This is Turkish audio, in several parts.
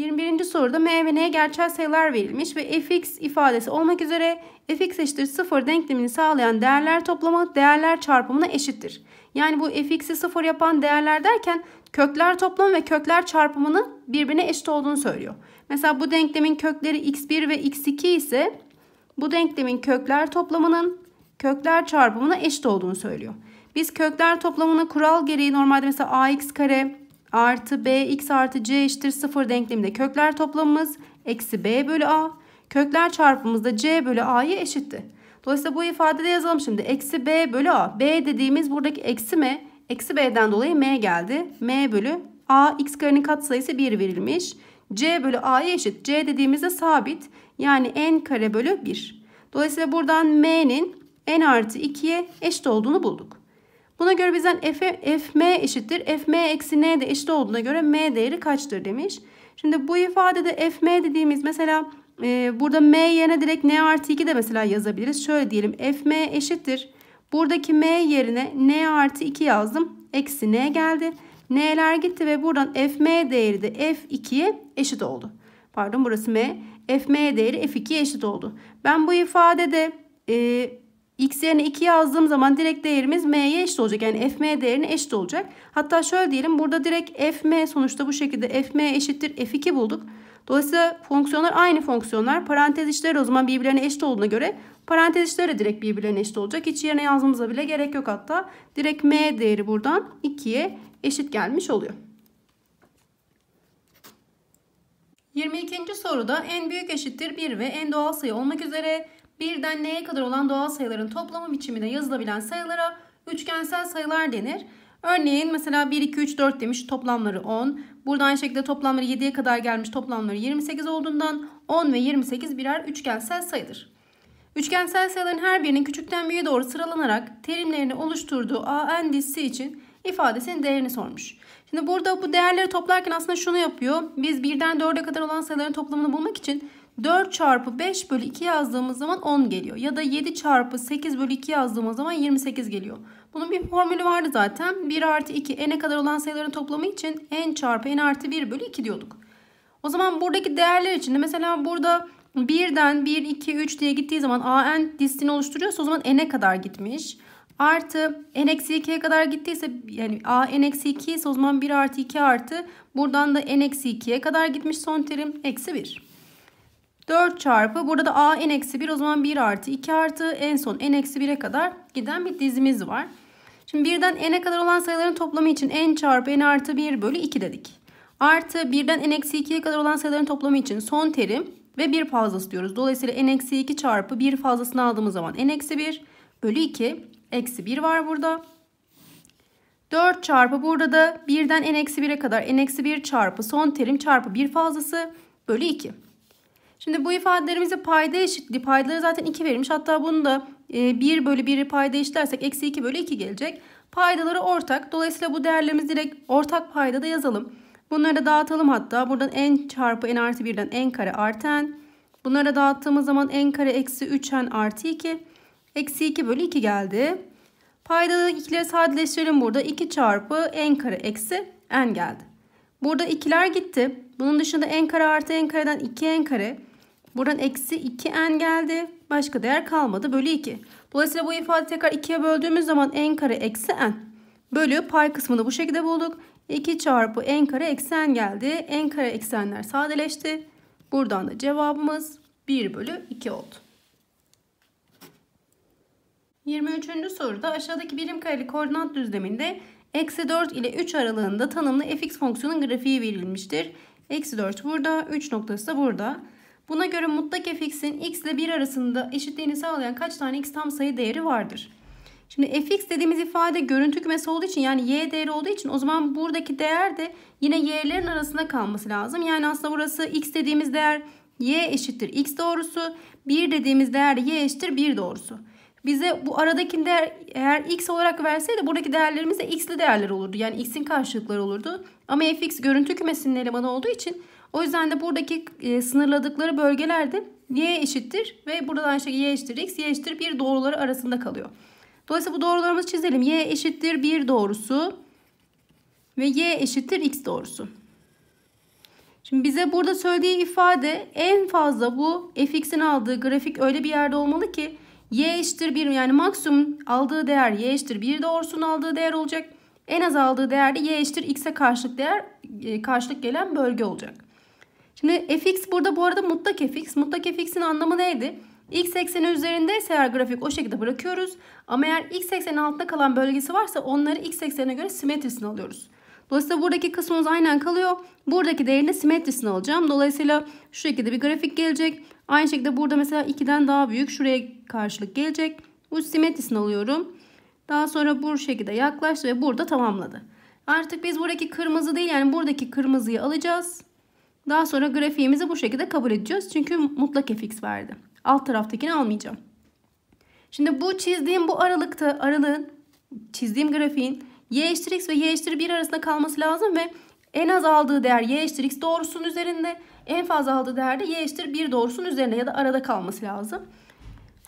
21. soruda M ve N gerçel sayılar verilmiş ve fx ifadesi olmak üzere fx eşittir 0 denklemini sağlayan değerler toplamı değerler çarpımına eşittir. Yani bu fx'i 0 yapan değerler derken kökler toplamı ve kökler çarpımının birbirine eşit olduğunu söylüyor. Mesela bu denklemin kökleri x1 ve x2 ise bu denklemin kökler toplamının kökler çarpımına eşit olduğunu söylüyor. Biz kökler toplamını kural gereği normalde mesela ax kare artı bx artı c eşittir 0 denkleminde kökler toplamımız eksi b bölü a. Kökler çarpımızda c bölü a'ya eşitti. Dolayısıyla bu ifadede yazalım şimdi. Eksi b bölü a. b dediğimiz buradaki eksi m. Eksi b'den dolayı m geldi. m bölü a x karenin katsayısı 1 verilmiş. c bölü a'ya eşit. c dediğimizde sabit. Yani n kare bölü 1. Dolayısıyla buradan m'nin n artı 2'ye eşit olduğunu bulduk. Buna göre bizden f, fm eşittir. fm eksi n de eşit olduğuna göre m değeri kaçtır demiş. Şimdi bu ifadede fm dediğimiz mesela e, burada m yerine direkt n artı 2 de mesela yazabiliriz. Şöyle diyelim fm eşittir. Buradaki m yerine n artı 2 yazdım. Eksi n geldi. N'ler gitti ve buradan fm değeri de f2'ye eşit oldu. Pardon burası m. fm değeri f2'ye eşit oldu. Ben bu ifadede e, X yerine 2 yazdığım zaman direkt değerimiz m'ye eşit olacak. Yani fm değerine eşit olacak. Hatta şöyle diyelim burada direkt fm sonuçta bu şekilde fm eşittir f2 bulduk. Dolayısıyla fonksiyonlar aynı fonksiyonlar. Parantez içleri o zaman birbirlerine eşit olduğuna göre parantez içleri direkt birbirlerine eşit olacak. Hiç yerine yazmamıza bile gerek yok hatta. Direkt m değeri buradan 2'ye eşit gelmiş oluyor. 22. soruda en büyük eşittir 1 ve en doğal sayı olmak üzere birden n'ye kadar olan doğal sayıların toplamı biçiminde yazılabilen sayılara üçgensel sayılar denir. Örneğin mesela 1, 2, 3, 4 demiş toplamları 10. Burada aynı şekilde toplamları 7'ye kadar gelmiş toplamları 28 olduğundan 10 ve 28 birer üçgensel sayıdır. Üçgensel sayıların her birinin küçükten büyüğe doğru sıralanarak terimlerini oluşturduğu AN dizisi için ifadesinin değerini sormuş. Şimdi burada bu değerleri toplarken aslında şunu yapıyor. Biz 1'den 4'e kadar olan sayıların toplamını bulmak için 4 çarpı 5 bölü 2 yazdığımız zaman 10 geliyor. Ya da 7 çarpı 8 bölü 2 yazdığımız zaman 28 geliyor. Bunun bir formülü vardı zaten. 1 artı 2 e n'e kadar olan sayıların toplamı için n çarpı n artı 1 bölü 2 diyorduk. O zaman buradaki değerler için de mesela burada 1'den 1, 2, 3 diye gittiği zaman a n listini oluşturuyorsa o zaman e n'e kadar gitmiş. Artı n eksi 2'ye kadar gittiyse yani a n eksi 2 ise o zaman 1 artı 2 artı buradan da n eksi 2'ye kadar gitmiş son terim eksi 1. 4 çarpı burada da a n eksi 1 o zaman 1 artı 2 artı en son n eksi 1'e kadar giden bir dizimiz var. Şimdi birden n'e kadar olan sayıların toplamı için n çarpı n artı 1 bölü 2 dedik. Artı birden n eksi 2'ye kadar olan sayıların toplamı için son terim ve 1 fazlası diyoruz. Dolayısıyla n eksi 2 çarpı 1 fazlasını aldığımız zaman n eksi 1 bölü 2 eksi 1 var burada. 4 çarpı burada da birden n eksi 1'e kadar n eksi 1 çarpı son terim çarpı 1 fazlası bölü 2. Şimdi bu ifadelerimizi payda eşitliği, paydaları zaten 2 verilmiş. Hatta bunu da 1 e, bölü 1'i payda eşitlersek eksi 2 bölü 2 gelecek. Paydaları ortak. Dolayısıyla bu değerlerimizi direkt ortak payda da yazalım. Bunları da dağıtalım hatta. Buradan n çarpı n artı 1'den n kare artı n. Bunları da dağıttığımız zaman n kare eksi 3n artı 2. Eksi 2 bölü 2 geldi. Paydalı ikileri sadeleştirelim burada. 2 çarpı n kare eksi n geldi. Burada ikiler gitti. Bunun dışında n kare artı n kareden 2 n kare. Buradan eksi 2n geldi. Başka değer kalmadı. Bölü 2. Dolayısıyla bu ifade tekrar 2'ye böldüğümüz zaman n kare eksi n. Bölü pay kısmını bu şekilde bulduk. 2 çarpı n kare eksi n geldi. n kare eksi n'ler sadeleşti. Buradan da cevabımız 1 bölü 2 oldu. 23. soruda aşağıdaki birim kareli koordinat düzleminde eksi 4 ile 3 aralığında tanımlı fx fonksiyonun grafiği verilmiştir. Eksi 4 burada, 3 noktası da burada. Buna göre mutlak fx'in x ile 1 arasında eşitliğini sağlayan kaç tane x tam sayı değeri vardır? Şimdi fx dediğimiz ifade görüntü kümesi olduğu için yani y değeri olduğu için o zaman buradaki değer de yine y'lerin arasında kalması lazım. Yani aslında burası x dediğimiz değer y eşittir x doğrusu. 1 dediğimiz değer de y eşittir 1 doğrusu. Bize bu aradaki değer eğer x olarak verseydi buradaki değerlerimiz de x'li değerler olurdu. Yani x'in karşılıkları olurdu. Ama fx görüntü kümesinin elemanı olduğu için o yüzden de buradaki e, sınırladıkları bölgelerde y eşittir ve buradan işte y eşittir x, y eşittir 1 doğruları arasında kalıyor. Dolayısıyla bu doğrularımızı çizelim. y eşittir 1 doğrusu ve y eşittir x doğrusu. Şimdi bize burada söylediği ifade en fazla bu fx'in aldığı grafik öyle bir yerde olmalı ki y eşittir 1 yani maksimum aldığı değer y eşittir 1 doğrusunun aldığı değer olacak. En az aldığı değerde y eşittir x'e karşılık değer e, karşılık gelen bölge olacak. Şimdi fx burada bu arada mutlak fx. Mutlak fx'in anlamı neydi? x ekseni üzerindeyse eğer grafik o şekilde bırakıyoruz. Ama eğer x eksenin altında kalan bölgesi varsa onları x eksenine göre simetrisini alıyoruz. Dolayısıyla buradaki kısmımız aynen kalıyor. Buradaki değerini simetrisini alacağım. Dolayısıyla şu şekilde bir grafik gelecek. Aynı şekilde burada mesela 2'den daha büyük şuraya karşılık gelecek. Bu simetrisini alıyorum. Daha sonra bu şekilde yaklaştı ve burada tamamladı. Artık biz buradaki kırmızı değil yani buradaki kırmızıyı alacağız. Daha sonra grafiğimizi bu şekilde kabul edeceğiz. Çünkü mutlak fx verdi. Alt taraftakini almayacağım. Şimdi bu çizdiğim bu aralıkta aralığın çizdiğim grafiğin y eşittir x ve y eşittir 1 arasında kalması lazım ve en az aldığı değer y eşittir x doğrusunun üzerinde en fazla aldığı değer de y eşittir 1 doğrusunun üzerinde ya da arada kalması lazım.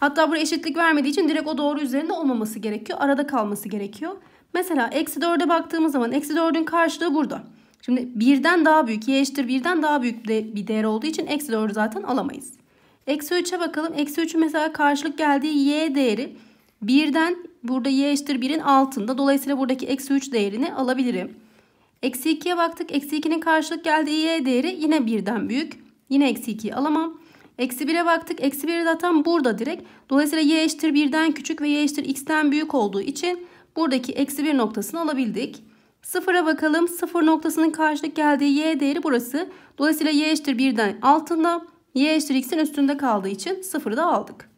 Hatta buraya eşitlik vermediği için direkt o doğru üzerinde olmaması gerekiyor. Arada kalması gerekiyor. Mesela eksi 4'e baktığımız zaman eksi 4'ün karşılığı burada. Şimdi birden daha büyük y eşittir birden daha büyük bir değer olduğu için eksi 4'ü zaten alamayız. Eksi 3'e bakalım. Eksi 3'ün mesela karşılık geldiği y değeri birden burada y eşittir 1'in altında. Dolayısıyla buradaki eksi 3 değerini alabilirim. Eksi 2'ye baktık. Eksi 2'nin karşılık geldiği y değeri yine birden büyük. Yine eksi 2'yi alamam. Eksi 1'e baktık. Eksi 1 zaten burada direkt. Dolayısıyla y eşittir 1'den küçük ve y eşittir x'ten büyük olduğu için buradaki eksi 1 noktasını alabildik. Sıfıra bakalım. Sıfır noktasının karşılık geldiği y değeri burası. Dolayısıyla y eşittir 1'den altında. y eşittir x'in üstünde kaldığı için sıfırı da aldık.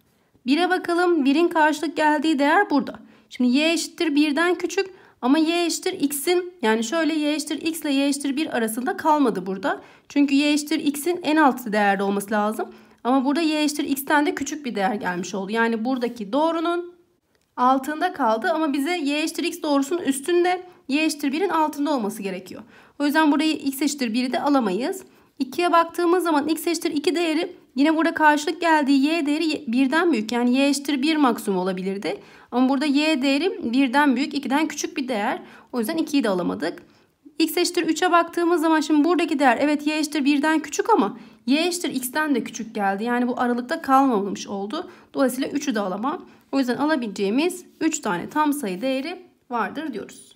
1'e bakalım. 1'in karşılık geldiği değer burada. Şimdi y eşittir 1'den küçük ama y eşittir x'in yani şöyle y eşittir x ile y eşittir 1 arasında kalmadı burada. Çünkü y eşittir x'in en altı değerde olması lazım. Ama burada y eşittir x'ten de küçük bir değer gelmiş oldu. Yani buradaki doğrunun altında kaldı ama bize y eşittir x doğrusunun üstünde y eşittir 1'in altında olması gerekiyor. O yüzden burayı x eşittir 1'i de alamayız. 2'ye baktığımız zaman x eşittir 2 değeri yine burada karşılık geldiği y değeri 1'den büyük. Yani y eşittir 1 maksimum olabilirdi. Ama burada y değeri 1'den büyük 2'den küçük bir değer. O yüzden 2'yi de alamadık. x eşittir 3'e baktığımız zaman şimdi buradaki değer evet y eşittir 1'den küçük ama y eşittir x'ten de küçük geldi. Yani bu aralıkta kalmamış oldu. Dolayısıyla 3'ü de alamam. O yüzden alabileceğimiz 3 tane tam sayı değeri vardır diyoruz.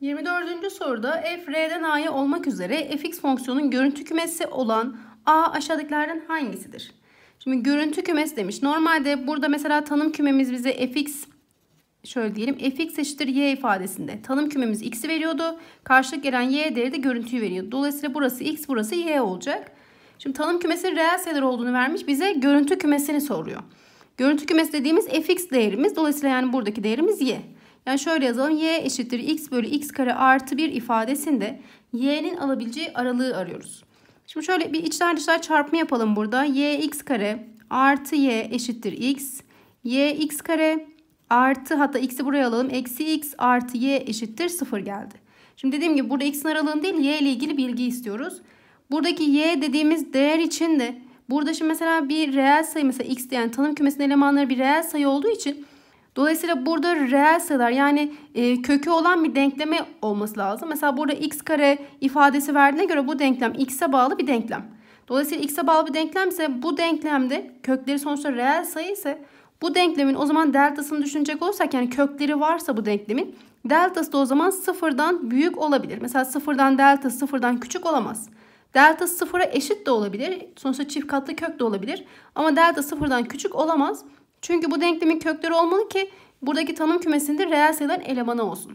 24. soruda f r'den a'ya olmak üzere fx fonksiyonun görüntü kümesi olan a aşağıdakilerden hangisidir? Şimdi görüntü kümesi demiş. Normalde burada mesela tanım kümemiz bize fx şöyle diyelim fx eşittir y ifadesinde tanım kümemiz x'i veriyordu. Karşılık gelen y değeri de görüntüyü veriyor. Dolayısıyla burası x burası y olacak. Şimdi tanım kümesi reel sayılar olduğunu vermiş. Bize görüntü kümesini soruyor. Görüntü kümesi dediğimiz fx değerimiz. Dolayısıyla yani buradaki değerimiz y. Yani şöyle yazalım. Y eşittir x bölü x kare artı 1 ifadesinde y'nin alabileceği aralığı arıyoruz. Şimdi şöyle bir içler dışlar çarpma yapalım burada. y x kare artı y eşittir x. y x kare artı hatta x'i buraya alalım. Eksi x artı y eşittir 0 geldi. Şimdi dediğim gibi burada x'in aralığını değil y ile ilgili bilgi istiyoruz. Buradaki y dediğimiz değer için de burada şimdi mesela bir reel sayı mesela x diyen yani tanım kümesinin elemanları bir reel sayı olduğu için Dolayısıyla burada reel sayılar yani e, kökü olan bir denkleme olması lazım. Mesela burada x kare ifadesi verdiğine göre bu denklem x'e bağlı bir denklem. Dolayısıyla x'e bağlı bir denklem ise bu denklemde kökleri sonuçta reel sayı ise bu denklemin o zaman deltasını düşünecek olursak yani kökleri varsa bu denklemin deltası da o zaman sıfırdan büyük olabilir. Mesela sıfırdan delta sıfırdan küçük olamaz. Delta sıfıra eşit de olabilir. Sonuçta çift katlı kök de olabilir. Ama delta sıfırdan küçük olamaz. Çünkü bu denklemin kökleri olmalı ki buradaki tanım kümesinde reel sayıların elemanı olsun.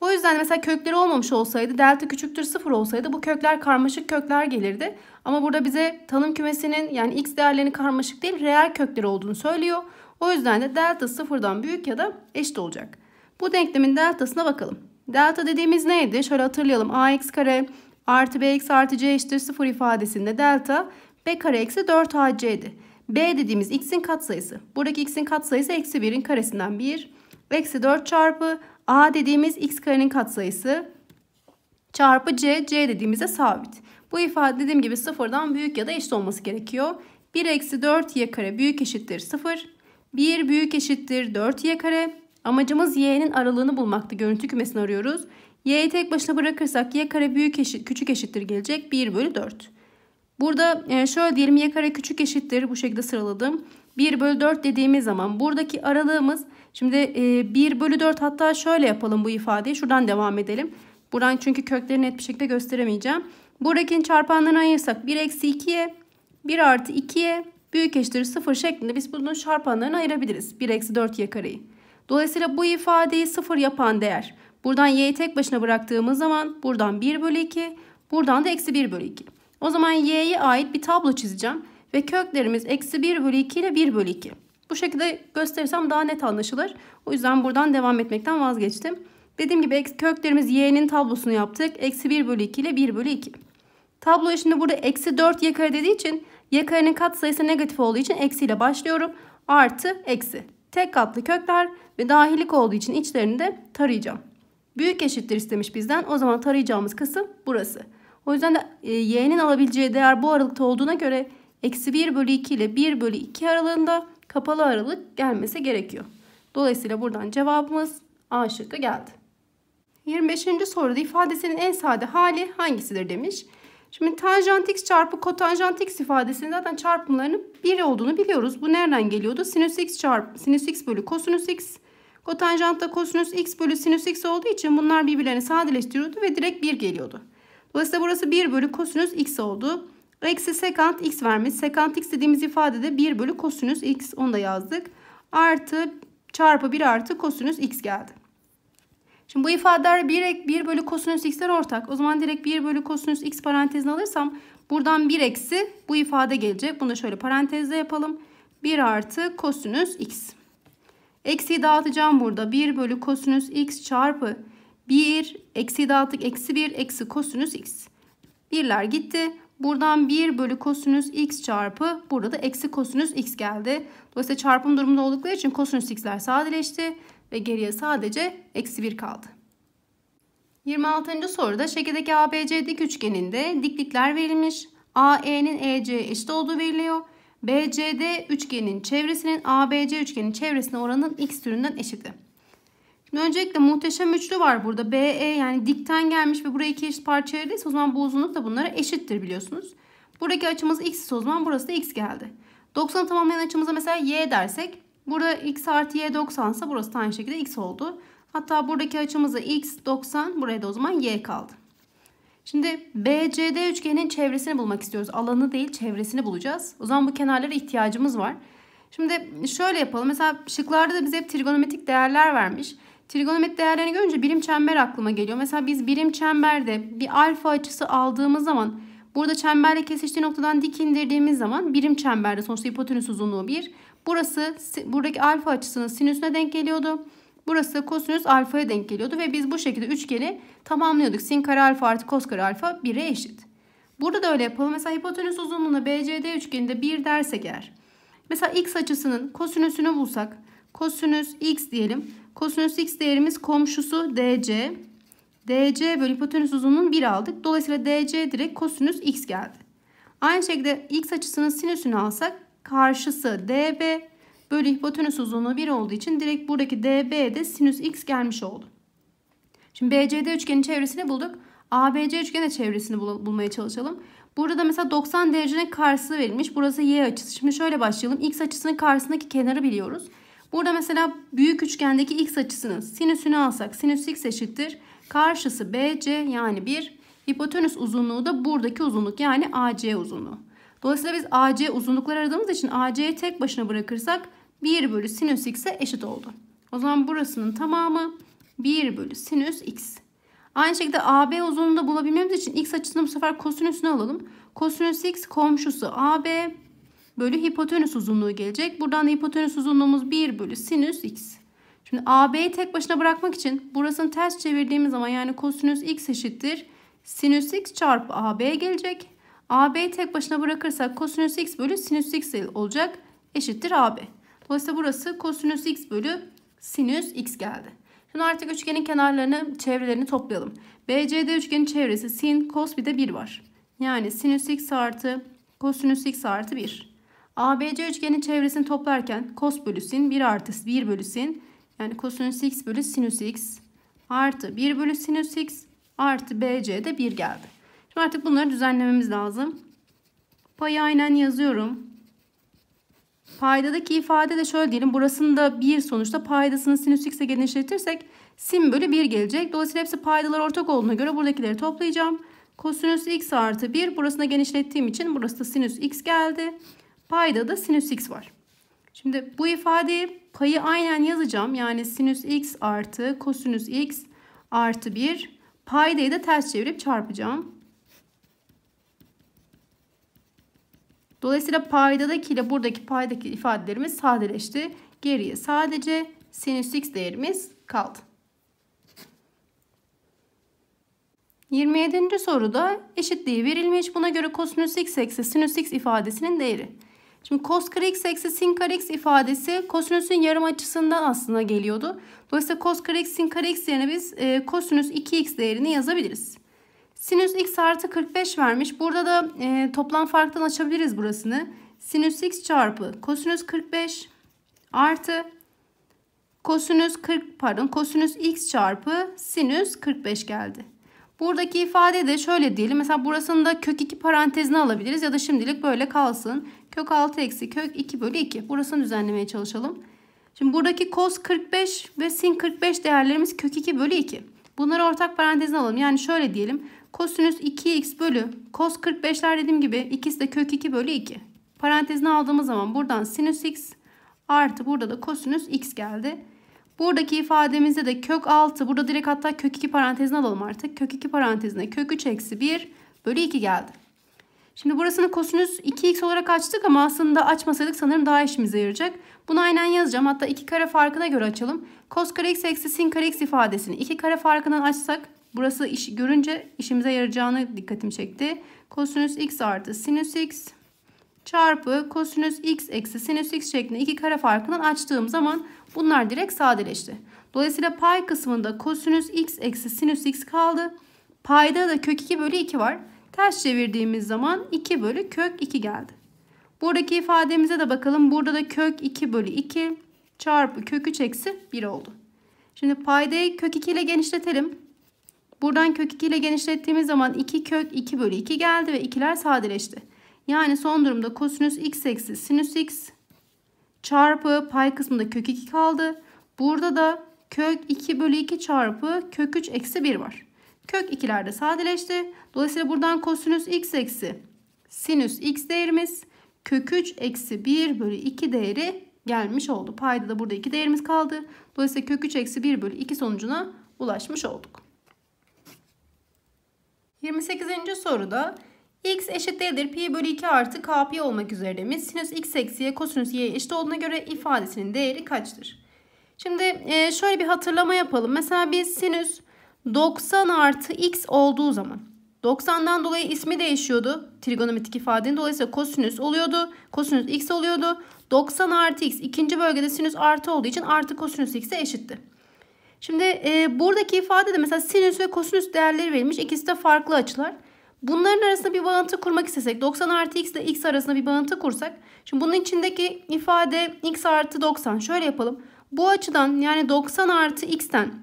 O yüzden mesela kökleri olmamış olsaydı delta küçüktür sıfır olsaydı bu kökler karmaşık kökler gelirdi. Ama burada bize tanım kümesinin yani x değerlerinin karmaşık değil reel kökleri olduğunu söylüyor. O yüzden de delta sıfırdan büyük ya da eşit olacak. Bu denklemin deltasına bakalım. Delta dediğimiz neydi? Şöyle hatırlayalım. ax kare artı bx artı c eşittir sıfır ifadesinde delta b kare eksi 4ac'di. B dediğimiz x'in katsayısı. Buradaki x'in katsayısı eksi 1'in karesinden 1. Eksi 4 çarpı a dediğimiz x karenin katsayısı çarpı c. c dediğimizde sabit. Bu ifade dediğim gibi sıfırdan büyük ya da eşit olması gerekiyor. 1 eksi 4y kare büyük eşittir 0. 1 büyük eşittir 4y kare. Amacımız y'nin aralığını bulmakta, Görüntü kümesini arıyoruz. y'yi tek başına bırakırsak y kare büyük eşit, küçük eşittir gelecek 1 bölü 4. Burada e, şöyle diyelim y kare küçük eşittir. Bu şekilde sıraladım. 1 bölü 4 dediğimiz zaman buradaki aralığımız şimdi 1 e, bölü 4 hatta şöyle yapalım bu ifadeyi. Şuradan devam edelim. Buradan çünkü kökleri net bir şekilde gösteremeyeceğim. Buradakini çarpanlarını ayırsak 1 eksi 2'ye 1 artı 2'ye büyük eşittir 0 şeklinde biz bunun çarpanlarını ayırabiliriz. 1 eksi 4 y kareyi. Dolayısıyla bu ifadeyi 0 yapan değer. Buradan y'yi tek başına bıraktığımız zaman buradan 1 bölü 2 buradan da eksi 1 bölü 2. O zaman y'ye ait bir tablo çizeceğim. Ve köklerimiz eksi 1 bölü 2 ile 1 bölü 2. Bu şekilde gösterirsem daha net anlaşılır. O yüzden buradan devam etmekten vazgeçtim. Dediğim gibi köklerimiz y'nin tablosunu yaptık. Eksi 1 bölü 2 ile 1 bölü 2. Tabloya şimdi burada eksi 4 y kare dediği için y karenin sayısı negatif olduğu için eksi ile başlıyorum. Artı eksi. Tek katlı kökler ve dahilik olduğu için içlerini de tarayacağım. Büyük eşittir istemiş bizden. O zaman tarayacağımız kısım burası. O yüzden de e, y'nin alabileceği değer bu aralıkta olduğuna göre eksi 1 bölü 2 ile 1 bölü 2 aralığında kapalı aralık gelmesi gerekiyor. Dolayısıyla buradan cevabımız A şıkkı geldi. 25. soruda ifadesinin en sade hali hangisidir demiş. Şimdi tanjant x çarpı kotanjant x ifadesinin zaten çarpımlarının 1 olduğunu biliyoruz. Bu nereden geliyordu? Sinüs x çarpı sinüs x bölü kosinüs x. Kotanjant da kosinüs x bölü sinüs x olduğu için bunlar birbirlerini sadeleştiriyordu ve direkt 1 geliyordu. Dolayısıyla burası 1 bölü kosinüs x oldu. Eksi sekant x vermiş. Sekant x dediğimiz ifadede 1 bölü kosinüs x onu da yazdık. Artı çarpı 1 artı kosinüs x geldi. Şimdi bu ifadeler 1, 1 bölü kosinüs x'ler ortak. O zaman direkt 1 bölü kosinüs x parantezine alırsam buradan 1 eksi bu ifade gelecek. Bunu da şöyle parantezde yapalım. 1 artı kosinüs x. Eksiyi dağıtacağım burada. 1 bölü kosinüs x çarpı 1 eksi dağıttık eksi 1 eksi kosinüs x. Birler gitti. Buradan 1 bölü kosinüs x çarpı burada da eksi kosinüs x geldi. Dolayısıyla çarpım durumunda oldukları için kosinüs x'ler sadeleşti ve geriye sadece eksi 1 kaldı. 26. soruda şekildeki ABC dik üçgeninde diklikler verilmiş. AE'nin EC'ye eşit olduğu veriliyor. BCD üçgenin çevresinin ABC üçgenin çevresine oranın x türünden eşiti. Şimdi öncelikle muhteşem üçlü var burada. BE yani dikten gelmiş ve buraya iki eşit parçaya ayırdıysa o zaman bu uzunluk da bunlara eşittir biliyorsunuz. Buradaki açımız x ise o zaman burası da x geldi. 90 tamamlayan açımıza mesela y dersek burada x artı y 90 ise burası da aynı şekilde x oldu. Hatta buradaki açımıza x 90 buraya da o zaman y kaldı. Şimdi BCD üçgenin çevresini bulmak istiyoruz. Alanı değil çevresini bulacağız. O zaman bu kenarlara ihtiyacımız var. Şimdi şöyle yapalım. Mesela şıklarda da bize hep trigonometrik değerler vermiş. Trigonometri değerlerini görünce birim çember aklıma geliyor. Mesela biz birim çemberde bir alfa açısı aldığımız zaman burada çemberle kesiştiği noktadan dik indirdiğimiz zaman birim çemberde sonuçta hipotenüs uzunluğu 1. Burası buradaki alfa açısının sinüsüne denk geliyordu. Burası kosinüs alfaya denk geliyordu ve biz bu şekilde üçgeni tamamlıyorduk. Sin kare alfa artı kos kare alfa 1'e eşit. Burada da öyle yapalım. Mesela hipotenüs uzunluğuna BCD üçgeninde 1 dersek eğer. Mesela x açısının kosinüsünü bulsak. Kosinüs x diyelim. Kosinüs x değerimiz komşusu DC. DC bölü hipotenüs uzunluğunu 1 aldık. Dolayısıyla DC direkt kosinüs x geldi. Aynı şekilde x açısının sinüsünü alsak karşısı DB bölü hipotenüs uzunluğu 1 olduğu için direkt buradaki DB'de sinüs x gelmiş oldu. Şimdi BCD üçgenin çevresini bulduk. ABC üçgenin de çevresini bul bulmaya çalışalım. Burada da mesela 90 derecenin karşısı verilmiş. Burası y açısı. Şimdi şöyle başlayalım. X açısının karşısındaki kenarı biliyoruz. Burada mesela büyük üçgendeki x açısının sinüsünü alsak sinüs x eşittir. Karşısı BC yani 1. Hipotenüs uzunluğu da buradaki uzunluk yani AC uzunluğu. Dolayısıyla biz AC uzunlukları aradığımız için AC'yi tek başına bırakırsak 1 bölü sinüs x'e eşit oldu. O zaman burasının tamamı 1 bölü sinüs x. Aynı şekilde AB uzunluğunu da bulabilmemiz için x açısını bu sefer kosinüsünü alalım. Kosinüs x komşusu AB bölü hipotenüs uzunluğu gelecek. Buradan da hipotenüs uzunluğumuz 1 bölü sinüs x. Şimdi AB'yi tek başına bırakmak için burasını ters çevirdiğimiz zaman yani kosinüs x eşittir. Sinüs x çarpı AB gelecek. AB'yi tek başına bırakırsak kosinüs x bölü sinüs x olacak. Eşittir AB. Dolayısıyla burası kosinüs x bölü sinüs x geldi. Şimdi artık üçgenin kenarlarını, çevrelerini toplayalım. BCD üçgenin çevresi sin, kos bir de 1 var. Yani sinüs x artı kosinüs x artı 1. ABC üçgenin çevresini toplarken kos bölü sin 1 artı 1 bölü sin yani kosinüs x bölü sinüs x artı 1 bölü sinüs x artı BC de 1 geldi. Şimdi artık bunları düzenlememiz lazım. Payı aynen yazıyorum. Paydadaki ifade de şöyle diyelim. Burasını da 1 sonuçta paydasını sinüs x'e genişletirsek sin bölü 1 gelecek. Dolayısıyla hepsi paydalar ortak olduğuna göre buradakileri toplayacağım. Kosinüs x artı 1 burasını genişlettiğim için burası da sinüs x geldi. Payda da sinüs x var. Şimdi bu ifadeyi payı aynen yazacağım. Yani sinüs x artı kosinüs x artı 1. Paydayı da ters çevirip çarpacağım. Dolayısıyla paydadaki ile buradaki paydaki ifadelerimiz sadeleşti. Geriye sadece sinüs x değerimiz kaldı. 27. soruda eşitliği verilmiş. Buna göre kosinüs x eksi sinüs x ifadesinin değeri. Şimdi cos kare x eksi sin kare x ifadesi kosinüsün yarım açısından aslında geliyordu. Dolayısıyla cos kare x sin kare x yerine biz e, kosinüs 2x değerini yazabiliriz. Sinüs x artı 45 vermiş. Burada da e, toplam farktan açabiliriz burasını. Sinüs x çarpı kosinüs 45 artı kosinüs 40 pardon kosinüs x çarpı sinüs 45 geldi. Buradaki ifade de şöyle diyelim. Mesela burasını da kök 2 parantezine alabiliriz ya da şimdilik böyle kalsın. Kök 6 eksi kök 2 bölü 2. Burasını düzenlemeye çalışalım. Şimdi buradaki cos 45 ve sin 45 değerlerimiz kök 2 bölü 2. Bunları ortak parantezine alalım. Yani şöyle diyelim. Kosinüs 2x bölü cos 45'ler dediğim gibi ikisi de kök 2 bölü 2. Parantezine aldığımız zaman buradan sinüs x artı burada da kosinüs x geldi. Buradaki ifademizde de kök 6 burada direkt hatta kök 2 parantezine alalım artık. Kök 2 parantezine kök 3 eksi 1 bölü 2 geldi. Şimdi burasını kosinüs 2x olarak açtık ama aslında açmasaydık sanırım daha işimize yarayacak. Bunu aynen yazacağım. Hatta 2 kare farkına göre açalım. Kos kare x eksi sin kare x ifadesini 2 kare farkından açsak burası iş, görünce işimize yarayacağını dikkatim çekti. Kosinüs x artı sinüs x çarpı kosinüs x eksi sinüs x şeklinde iki kare farkından açtığım zaman bunlar direkt sadeleşti. Dolayısıyla pay kısmında kosinüs x eksi sinüs x kaldı. Payda da kök 2 bölü 2 var. Ters çevirdiğimiz zaman 2 bölü kök 2 geldi. Buradaki ifademize de bakalım. Burada da kök 2 bölü 2 çarpı kök 3 eksi 1 oldu. Şimdi paydayı kök 2 ile genişletelim. Buradan kök 2 ile genişlettiğimiz zaman 2 kök 2 bölü 2 geldi ve ikiler sadeleşti. Yani son durumda kosinüs x eksi sinüs x çarpı pay kısmında kök 2 kaldı. Burada da kök 2 bölü 2 çarpı kök 3 eksi 1 var. Kök 2'ler de sadeleşti. Dolayısıyla buradan kosinüs x eksi sinüs x değerimiz kök 3 eksi 1 bölü 2 değeri gelmiş oldu. Payda da burada 2 değerimiz kaldı. Dolayısıyla kök 3 eksi 1 bölü 2 sonucuna ulaşmış olduk. 28. soruda x eşittir pi bölü 2 artı k pi olmak üzere demiş. Sinüs x eksi y kosinüs y eşit olduğuna göre ifadesinin değeri kaçtır? Şimdi e, şöyle bir hatırlama yapalım. Mesela biz sinüs 90 artı x olduğu zaman 90'dan dolayı ismi değişiyordu. Trigonometrik ifadenin dolayısıyla kosinüs oluyordu. Kosinüs x oluyordu. 90 artı x ikinci bölgede sinüs artı olduğu için artı kosinüs x'e eşitti. Şimdi e, buradaki ifade de mesela sinüs ve kosinüs değerleri verilmiş. İkisi de farklı açılar. Bunların arasında bir bağıntı kurmak istesek 90 artı x ile x arasında bir bağıntı kursak. Şimdi bunun içindeki ifade x artı 90 şöyle yapalım. Bu açıdan yani 90 artı x'ten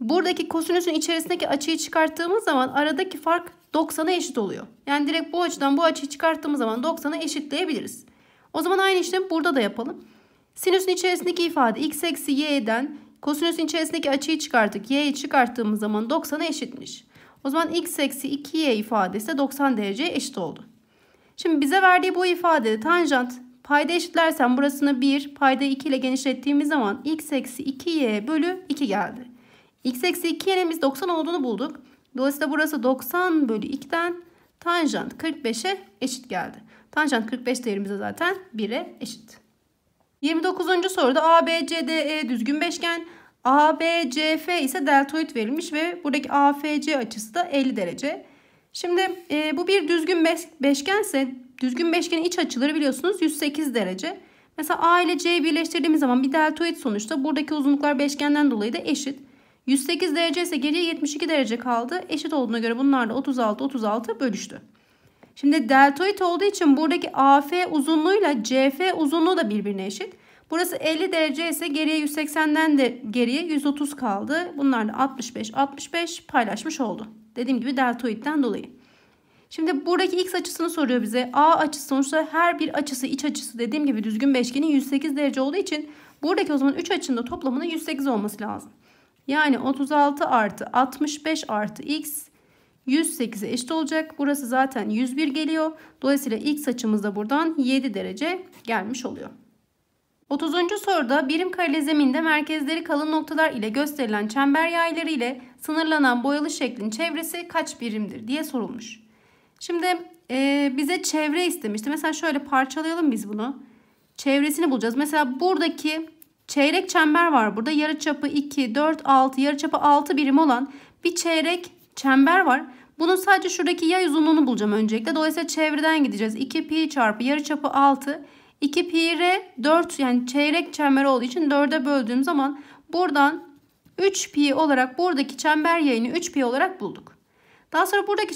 buradaki kosinüsün içerisindeki açıyı çıkarttığımız zaman aradaki fark 90'a eşit oluyor. Yani direkt bu açıdan bu açıyı çıkarttığımız zaman 90'a eşitleyebiliriz. O zaman aynı işlemi burada da yapalım. Sinüsün içerisindeki ifade x eksi y'den kosinüsün içerisindeki açıyı çıkarttık. y'yi çıkarttığımız zaman 90'a eşitmiş. O zaman x eksi 2y ifadesi de 90 dereceye eşit oldu. Şimdi bize verdiği bu ifadede tanjant payda eşitlersen burasını 1 payda 2 ile genişlettiğimiz zaman x eksi 2y bölü 2 geldi. x eksi 2y'nin biz 90 olduğunu bulduk. Dolayısıyla burası 90 bölü 2'den tanjant 45'e eşit geldi. Tanjant 45 değerimize zaten 1'e eşit. 29. soruda ABCDE düzgün beşgen ABCF ise deltoid verilmiş ve buradaki AFC açısı da 50 derece. Şimdi e, bu bir düzgün beşgense düzgün beşgenin iç açıları biliyorsunuz 108 derece. Mesela A ile C'yi birleştirdiğimiz zaman bir deltoid sonuçta buradaki uzunluklar beşgenden dolayı da eşit. 108 derece ise geriye 72 derece kaldı. Eşit olduğuna göre bunlar da 36 36 bölüştü. Şimdi deltoid olduğu için buradaki AF uzunluğuyla CF uzunluğu da birbirine eşit. Burası 50 derece ise geriye 180'den de geriye 130 kaldı. Bunlarla 65 65 paylaşmış oldu. Dediğim gibi deltoidden dolayı. Şimdi buradaki x açısını soruyor bize. A açısı sonuçta her bir açısı iç açısı dediğim gibi düzgün beşgenin 108 derece olduğu için buradaki o zaman 3 açının da toplamının 108 olması lazım. Yani 36 artı 65 artı x 108'e eşit olacak. Burası zaten 101 geliyor. Dolayısıyla x açımız da buradan 7 derece gelmiş oluyor. 30. soruda birim kareli zeminde merkezleri kalın noktalar ile gösterilen çember yayları ile sınırlanan boyalı şeklin çevresi kaç birimdir diye sorulmuş. Şimdi e, bize çevre istemişti. Mesela şöyle parçalayalım biz bunu. Çevresini bulacağız. Mesela buradaki çeyrek çember var. Burada yarıçapı 2, 4, 6, yarıçapı 6 birim olan bir çeyrek çember var. Bunun sadece şuradaki yay uzunluğunu bulacağım öncelikle. Dolayısıyla çevreden gideceğiz. 2 pi çarpı yarıçapı 6 2 pi r 4 yani çeyrek çember olduğu için 4'e böldüğüm zaman buradan 3 pi olarak buradaki çember yayını 3 pi olarak bulduk. Daha sonra buradaki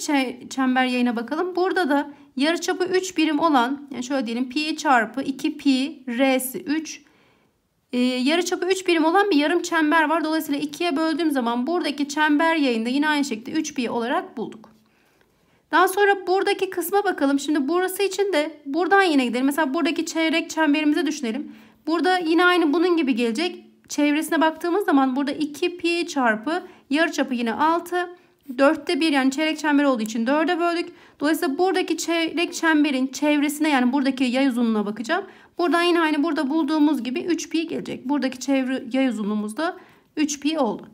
çember yayına bakalım. Burada da yarıçapı 3 birim olan yani şöyle diyelim pi çarpı 2 pi r'si 3 e, yarıçapı 3 birim olan bir yarım çember var. Dolayısıyla 2'ye böldüğüm zaman buradaki çember yayında yine aynı şekilde 3 pi olarak bulduk. Daha sonra buradaki kısma bakalım. Şimdi burası için de buradan yine gidelim. Mesela buradaki çeyrek çemberimizi düşünelim. Burada yine aynı bunun gibi gelecek. Çevresine baktığımız zaman burada 2 pi çarpı yarıçapı yine 6. 4'te 1 yani çeyrek çember olduğu için 4'e böldük. Dolayısıyla buradaki çeyrek çemberin çevresine yani buradaki yay uzunluğuna bakacağım. Buradan yine aynı burada bulduğumuz gibi 3 pi gelecek. Buradaki çevre yay uzunluğumuz da 3 pi oldu.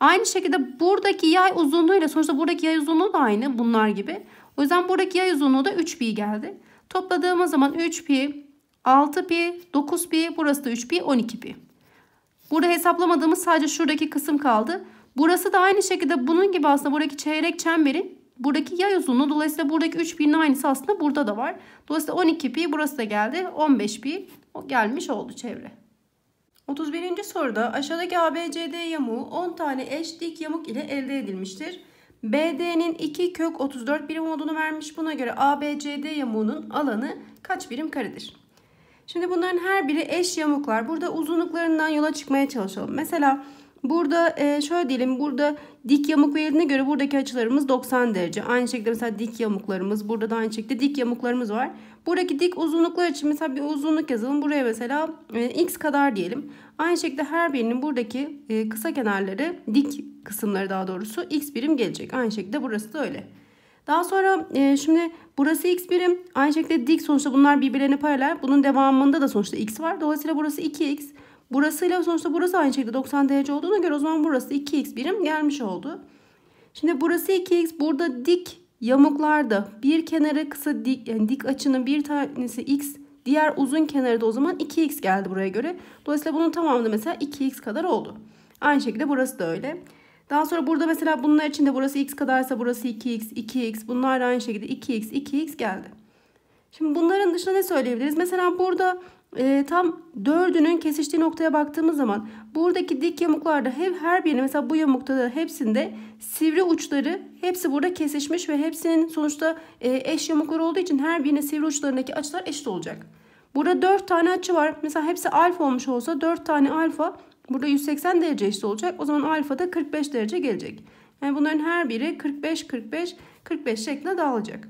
Aynı şekilde buradaki yay uzunluğuyla sonuçta buradaki yay uzunluğu da aynı bunlar gibi. O yüzden buradaki yay uzunluğu da 3 pi geldi. Topladığımız zaman 3 pi, 6 pi, 9 pi, burası da 3 pi, 12 pi. Burada hesaplamadığımız sadece şuradaki kısım kaldı. Burası da aynı şekilde bunun gibi aslında buradaki çeyrek çemberin buradaki yay uzunluğu. Dolayısıyla buradaki 3 pi'nin aynısı aslında burada da var. Dolayısıyla 12 pi burası da geldi. 15 pi gelmiş oldu çevre. 31. soruda aşağıdaki ABCD yamuğu 10 tane eş dik yamuk ile elde edilmiştir. BD'nin 2 kök 34 birim olduğunu vermiş. Buna göre ABCD yamuğunun alanı kaç birim karedir? Şimdi bunların her biri eş yamuklar. Burada uzunluklarından yola çıkmaya çalışalım. Mesela burada e, şöyle diyelim. Burada dik yamuk verildiğine göre buradaki açılarımız 90 derece. Aynı şekilde mesela dik yamuklarımız. Burada da aynı şekilde dik yamuklarımız var. Buradaki dik uzunluklar için mesela bir uzunluk yazalım. Buraya mesela e, x kadar diyelim. Aynı şekilde her birinin buradaki e, kısa kenarları dik kısımları daha doğrusu x birim gelecek. Aynı şekilde burası da öyle. Daha sonra e, şimdi burası x birim. Aynı şekilde dik sonuçta bunlar birbirlerine paralel. Bunun devamında da sonuçta x var. Dolayısıyla burası 2x. Burasıyla sonuçta burası aynı şekilde 90 derece olduğuna göre o zaman burası 2x birim gelmiş oldu. Şimdi burası 2x burada dik Yamuklarda bir kenara kısa dik, yani dik açının bir tanesi x, diğer uzun kenarı da o zaman 2x geldi buraya göre. Dolayısıyla bunun tamamı da mesela 2x kadar oldu. Aynı şekilde burası da öyle. Daha sonra burada mesela bunlar içinde burası x kadarsa burası 2x, 2x. Bunlar da aynı şekilde 2x, 2x geldi. Şimdi bunların dışında ne söyleyebiliriz? Mesela burada e, tam dördünün kesiştiği noktaya baktığımız zaman buradaki dik yamuklarda hep her birini mesela bu yamukta da hepsinde sivri uçları hepsi burada kesişmiş ve hepsinin sonuçta e, eş yamuklar olduğu için her birinin sivri uçlarındaki açılar eşit olacak. Burada dört tane açı var. Mesela hepsi alfa olmuş olsa dört tane alfa burada 180 derece eşit olacak. O zaman alfa da 45 derece gelecek. Yani bunların her biri 45 45 45 şeklinde dağılacak.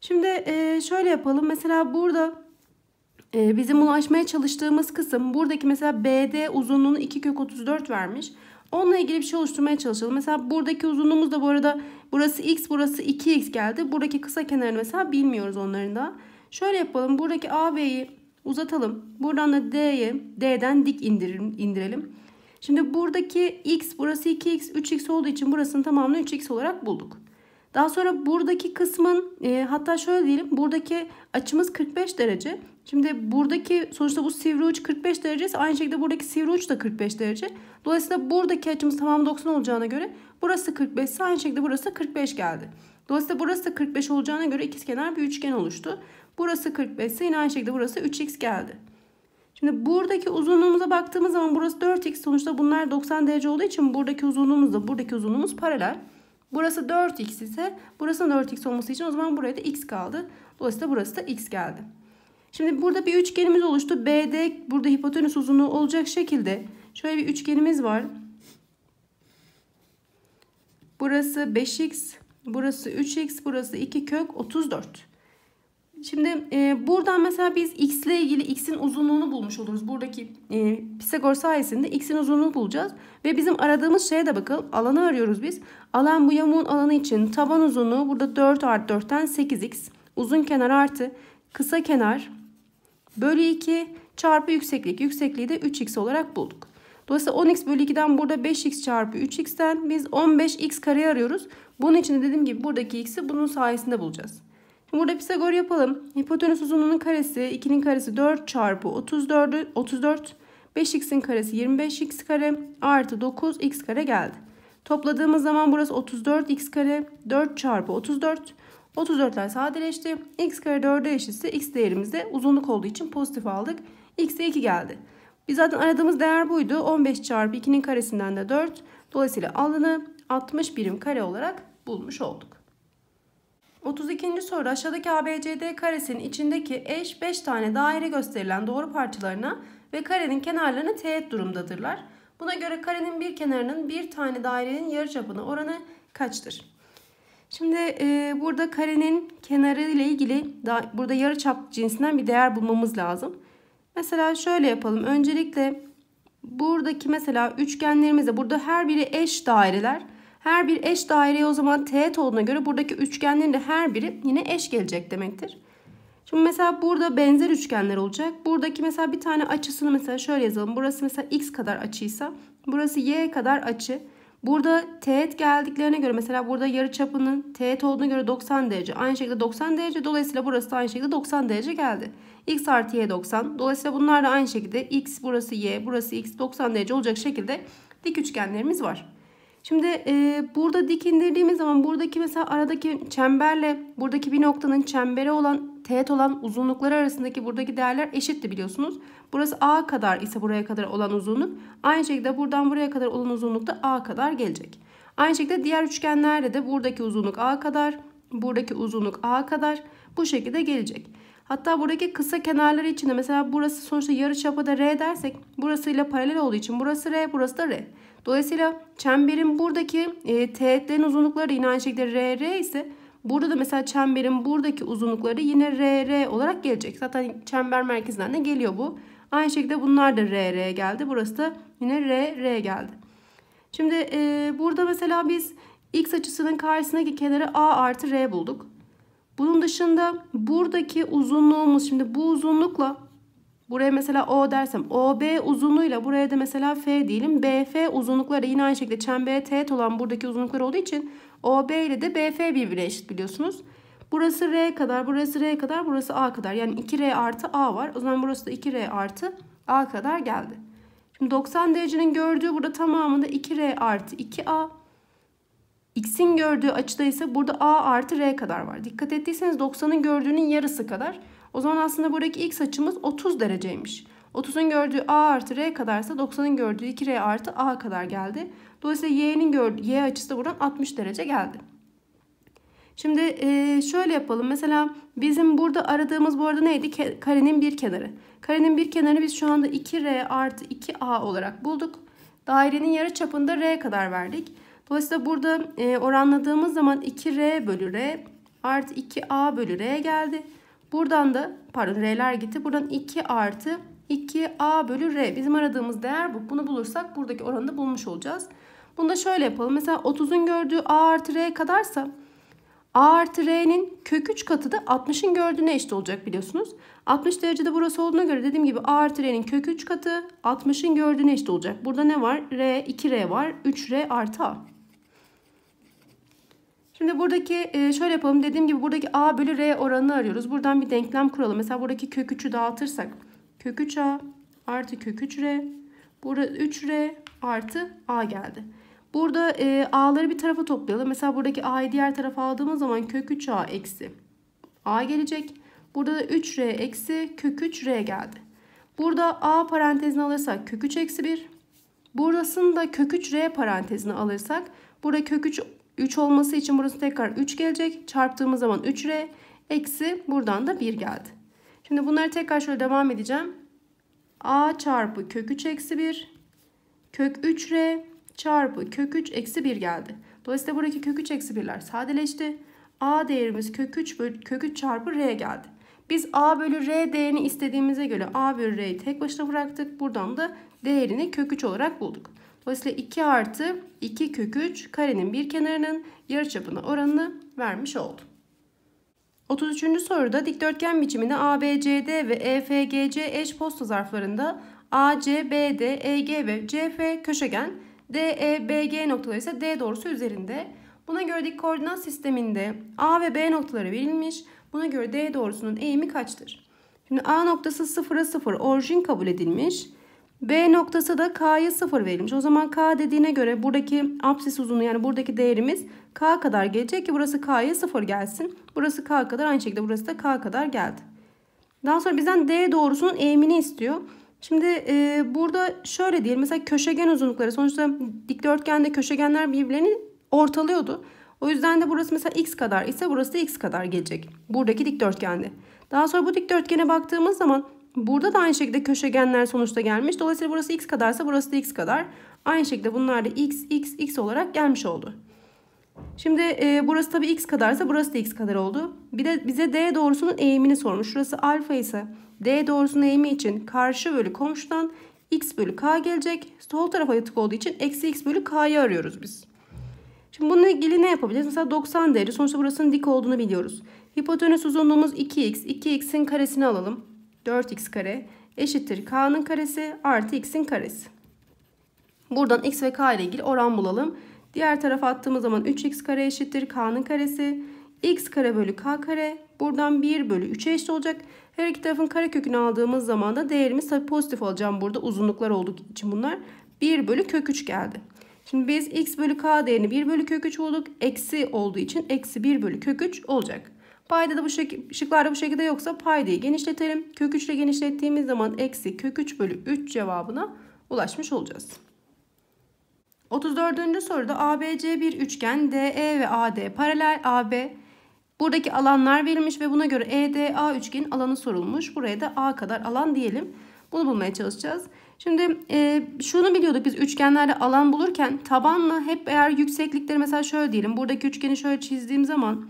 Şimdi e, şöyle yapalım. Mesela burada ee, bizim ulaşmaya çalıştığımız kısım buradaki mesela BD uzunluğunu 2 kök 34 vermiş. Onunla ilgili bir şey oluşturmaya çalışalım. Mesela buradaki uzunluğumuz da bu arada burası x burası 2x geldi. Buradaki kısa kenarını mesela bilmiyoruz onların da. Şöyle yapalım. Buradaki AB'yi uzatalım. Buradan da D'yi D'den dik indirelim. indirelim. Şimdi buradaki x burası 2x 3x olduğu için burasının tamamını 3x olarak bulduk. Daha sonra buradaki kısmın e, hatta şöyle diyelim buradaki açımız 45 derece. Şimdi buradaki sonuçta bu sivri uç 45 derece, aynı şekilde buradaki sivri uç da 45 derece. Dolayısıyla buradaki açımız tamam 90 olacağına göre burası 45 ise aynı şekilde burası 45 geldi. Dolayısıyla burası da 45 olacağına göre ikizkenar bir üçgen oluştu. Burası 45 ise yine aynı şekilde burası 3x geldi. Şimdi buradaki uzunluğumuza baktığımız zaman burası 4x sonuçta bunlar 90 derece olduğu için buradaki uzunluğumuz da buradaki uzunluğumuz paralel. Burası 4x ise burasının 4x olması için o zaman buraya da x kaldı. Dolayısıyla burası da x geldi. Şimdi burada bir üçgenimiz oluştu. BD burada hipotenüs uzunluğu olacak şekilde şöyle bir üçgenimiz var. Burası 5x, burası 3x, burası 2 kök 34. Şimdi e, buradan mesela biz x ile ilgili x'in uzunluğunu bulmuş oluruz. Buradaki e, Pisagor sayesinde x'in uzunluğunu bulacağız. Ve bizim aradığımız şeye de bakalım. Alanı arıyoruz biz. Alan bu yamuğun alanı için taban uzunluğu burada 4 artı 4'ten 8x. Uzun kenar artı kısa kenar bölü 2 çarpı yükseklik. Yüksekliği de 3x olarak bulduk. Dolayısıyla 10x bölü 2'den burada 5x çarpı 3x'ten biz 15x kare arıyoruz. Bunun için de dediğim gibi buradaki x'i bunun sayesinde bulacağız. Şimdi burada Pisagor yapalım. Hipotenüs uzunluğunun karesi 2'nin karesi 4 çarpı 34, 34 5x'in karesi 25x kare artı 9x kare geldi. Topladığımız zaman burası 34x kare 4 çarpı 34 34'ler sadeleşti. X kare 4'e eşitse x değerimizde uzunluk olduğu için pozitif aldık. X'e 2 geldi. Biz zaten aradığımız değer buydu. 15 çarpı 2'nin karesinden de 4. Dolayısıyla alanı 60 birim kare olarak bulmuş olduk. 32. soru aşağıdaki ABCD karesinin içindeki eş 5 tane daire gösterilen doğru parçalarına ve karenin kenarlarına teğet durumdadırlar. Buna göre karenin bir kenarının bir tane dairenin yarıçapına oranı kaçtır? Şimdi e, burada karenin kenarı ile ilgili da, burada yarıçap cinsinden bir değer bulmamız lazım. Mesela şöyle yapalım. Öncelikle buradaki mesela üçgenlerimizde burada her biri eş daireler. Her bir eş daireye o zaman teğet olduğuna göre buradaki üçgenlerin de her biri yine eş gelecek demektir. Şimdi mesela burada benzer üçgenler olacak. Buradaki mesela bir tane açısını mesela şöyle yazalım. Burası mesela x kadar açıysa burası y kadar açı. Burada teğet geldiklerine göre mesela burada yarı çapının teğet olduğuna göre 90 derece. Aynı şekilde 90 derece. Dolayısıyla burası da aynı şekilde 90 derece geldi. X artı Y 90. Dolayısıyla bunlar da aynı şekilde X burası Y burası X 90 derece olacak şekilde dik üçgenlerimiz var. Şimdi e, burada dik indirdiğimiz zaman buradaki mesela aradaki çemberle buradaki bir noktanın çemberi olan teğet olan uzunlukları arasındaki buradaki değerler eşitti biliyorsunuz. Burası A kadar ise buraya kadar olan uzunluk. Aynı şekilde buradan buraya kadar olan uzunluk da A kadar gelecek. Aynı şekilde diğer üçgenlerde de buradaki uzunluk A kadar, buradaki uzunluk A kadar bu şekilde gelecek. Hatta buradaki kısa kenarları için de mesela burası sonuçta yarı çapa da R dersek burasıyla paralel olduğu için burası R, burası da R. Dolayısıyla çemberin buradaki e, teğetlerin uzunlukları yine aynı şekilde RR ise burada da mesela çemberin buradaki uzunlukları yine RR olarak gelecek. Zaten çember merkezinden de geliyor bu. Aynı şekilde bunlar da RR geldi. Burası da yine RR geldi. Şimdi e, burada mesela biz x açısının karşısındaki kenarı a artı r bulduk. Bunun dışında buradaki uzunluğumuz şimdi bu uzunlukla Buraya mesela O dersem OB uzunluğuyla buraya da mesela F diyelim. BF uzunlukları yine aynı şekilde çembere teğet olan buradaki uzunluklar olduğu için OB ile de BF birbirine eşit biliyorsunuz. Burası R kadar, burası R kadar, burası A kadar. Yani 2R artı A var. O zaman burası da 2R artı A kadar geldi. Şimdi 90 derecenin gördüğü burada tamamında 2R artı 2A. X'in gördüğü açıda ise burada A artı R kadar var. Dikkat ettiyseniz 90'ın gördüğünün yarısı kadar. O zaman aslında buradaki ilk açımız 30 dereceymiş. 30'un gördüğü a artı r kadarsa 90'ın gördüğü 2r artı a kadar geldi. Dolayısıyla y'nin gördüğü y açısı da buradan 60 derece geldi. Şimdi e, şöyle yapalım. Mesela bizim burada aradığımız bu arada neydi? Ke karenin bir kenarı. Karenin bir kenarını biz şu anda 2r artı 2a olarak bulduk. Dairenin yarı çapında r kadar verdik. Dolayısıyla burada e, oranladığımız zaman 2r bölü r artı 2a bölü r geldi. Buradan da pardon R'ler gitti. Buradan 2 artı 2A bölü R. Bizim aradığımız değer bu. Bunu bulursak buradaki oranı da bulmuş olacağız. Bunu da şöyle yapalım. Mesela 30'un gördüğü A artı R kadarsa A artı R'nin kök 3 katı da 60'ın gördüğüne eşit olacak biliyorsunuz. 60 derecede burası olduğuna göre dediğim gibi A artı R'nin kök 3 katı 60'ın gördüğüne eşit olacak. Burada ne var? R, 2R var. 3R artı A. Şimdi buradaki e, şöyle yapalım. Dediğim gibi buradaki a bölü r oranını arıyoruz. Buradan bir denklem kuralım. Mesela buradaki kök 3'ü dağıtırsak kök 3a artı kök 3r burada 3r artı a geldi. Burada e, a'ları bir tarafa toplayalım. Mesela buradaki a'yı diğer tarafa aldığımız zaman kök 3a eksi a gelecek. Burada da 3r eksi kök 3r geldi. Burada a parantezini alırsak kök 3 eksi 1. Burasını da kök 3r parantezini alırsak burada kök 3 3 olması için burası tekrar 3 gelecek. Çarptığımız zaman 3R eksi buradan da 1 geldi. Şimdi bunları tekrar şöyle devam edeceğim. A çarpı kök 3 eksi 1 kök 3R çarpı kök 3 eksi 1 geldi. Dolayısıyla buradaki kök 3 eksi 1'ler sadeleşti. A değerimiz kök 3, bölü, kök 3 çarpı R geldi. Biz A bölü R değerini istediğimize göre A bölü R'yi tek başına bıraktık. Buradan da değerini kök 3 olarak bulduk. Dolayısıyla 2 artı 2 kök 3 karenin bir kenarının yarıçapına oranını vermiş oldum. 33. soruda dikdörtgen biçiminde ABCD ve EFGC eş posta zarflarında AC, BD, EG ve CF köşegen, DEBG noktaları ise D doğrusu üzerinde. Buna göre dik koordinat sisteminde A ve B noktaları verilmiş. Buna göre D doğrusunun eğimi kaçtır? Şimdi A noktası 0'a 0 orijin kabul edilmiş. B noktası da K'ya 0 verilmiş. O zaman K dediğine göre buradaki apsis uzunluğu yani buradaki değerimiz K kadar gelecek ki burası K'ya 0 gelsin. Burası K kadar aynı şekilde burası da K kadar geldi. Daha sonra bizden D doğrusunun eğimini istiyor. Şimdi e, burada şöyle diyelim mesela köşegen uzunlukları sonuçta dikdörtgende köşegenler birbirlerini ortalıyordu. O yüzden de burası mesela x kadar ise burası da x kadar gelecek. Buradaki dikdörtgende. Daha sonra bu dikdörtgene baktığımız zaman Burada da aynı şekilde köşegenler sonuçta gelmiş. Dolayısıyla burası x kadarsa burası da x kadar. Aynı şekilde bunlar da x, x, x olarak gelmiş oldu. Şimdi e, burası tabii x kadarsa burası da x kadar oldu. Bir de bize d doğrusunun eğimini sormuş. Şurası alfa ise d doğrusunun eğimi için karşı bölü komşudan x bölü k gelecek. Sol tarafa yatık olduğu için eksi x bölü k'yı arıyoruz biz. Şimdi bununla ilgili ne yapabiliriz? Mesela 90 derece sonuçta burasının dik olduğunu biliyoruz. Hipotenüs uzunluğumuz 2x. 2x'in karesini alalım. 4x kare eşittir k'nın karesi artı x'in karesi. Buradan x ve k ile ilgili oran bulalım. Diğer tarafa attığımız zaman 3x kare eşittir k'nın karesi. x kare bölü k kare buradan 1 bölü 3'e eşit olacak. Her iki tarafın kare kökünü aldığımız zaman da değerimiz tabi pozitif alacağım burada uzunluklar olduğu için bunlar. 1 bölü kök 3 geldi. Şimdi biz x bölü k değerini 1 bölü kök 3 bulduk. Eksi olduğu için eksi 1 bölü kök 3 olacak. Payda da bu şekilde, şıklarda bu şekilde yoksa paydayı genişletelim. Kök 3 ile genişlettiğimiz zaman eksi kök 3 bölü 3 cevabına ulaşmış olacağız. 34. soruda ABC bir üçgen DE ve AD paralel AB. Buradaki alanlar verilmiş ve buna göre EDA üçgenin alanı sorulmuş. Buraya da A kadar alan diyelim. Bunu bulmaya çalışacağız. Şimdi e, şunu biliyorduk biz üçgenlerde alan bulurken tabanla hep eğer yükseklikleri mesela şöyle diyelim. Buradaki üçgeni şöyle çizdiğim zaman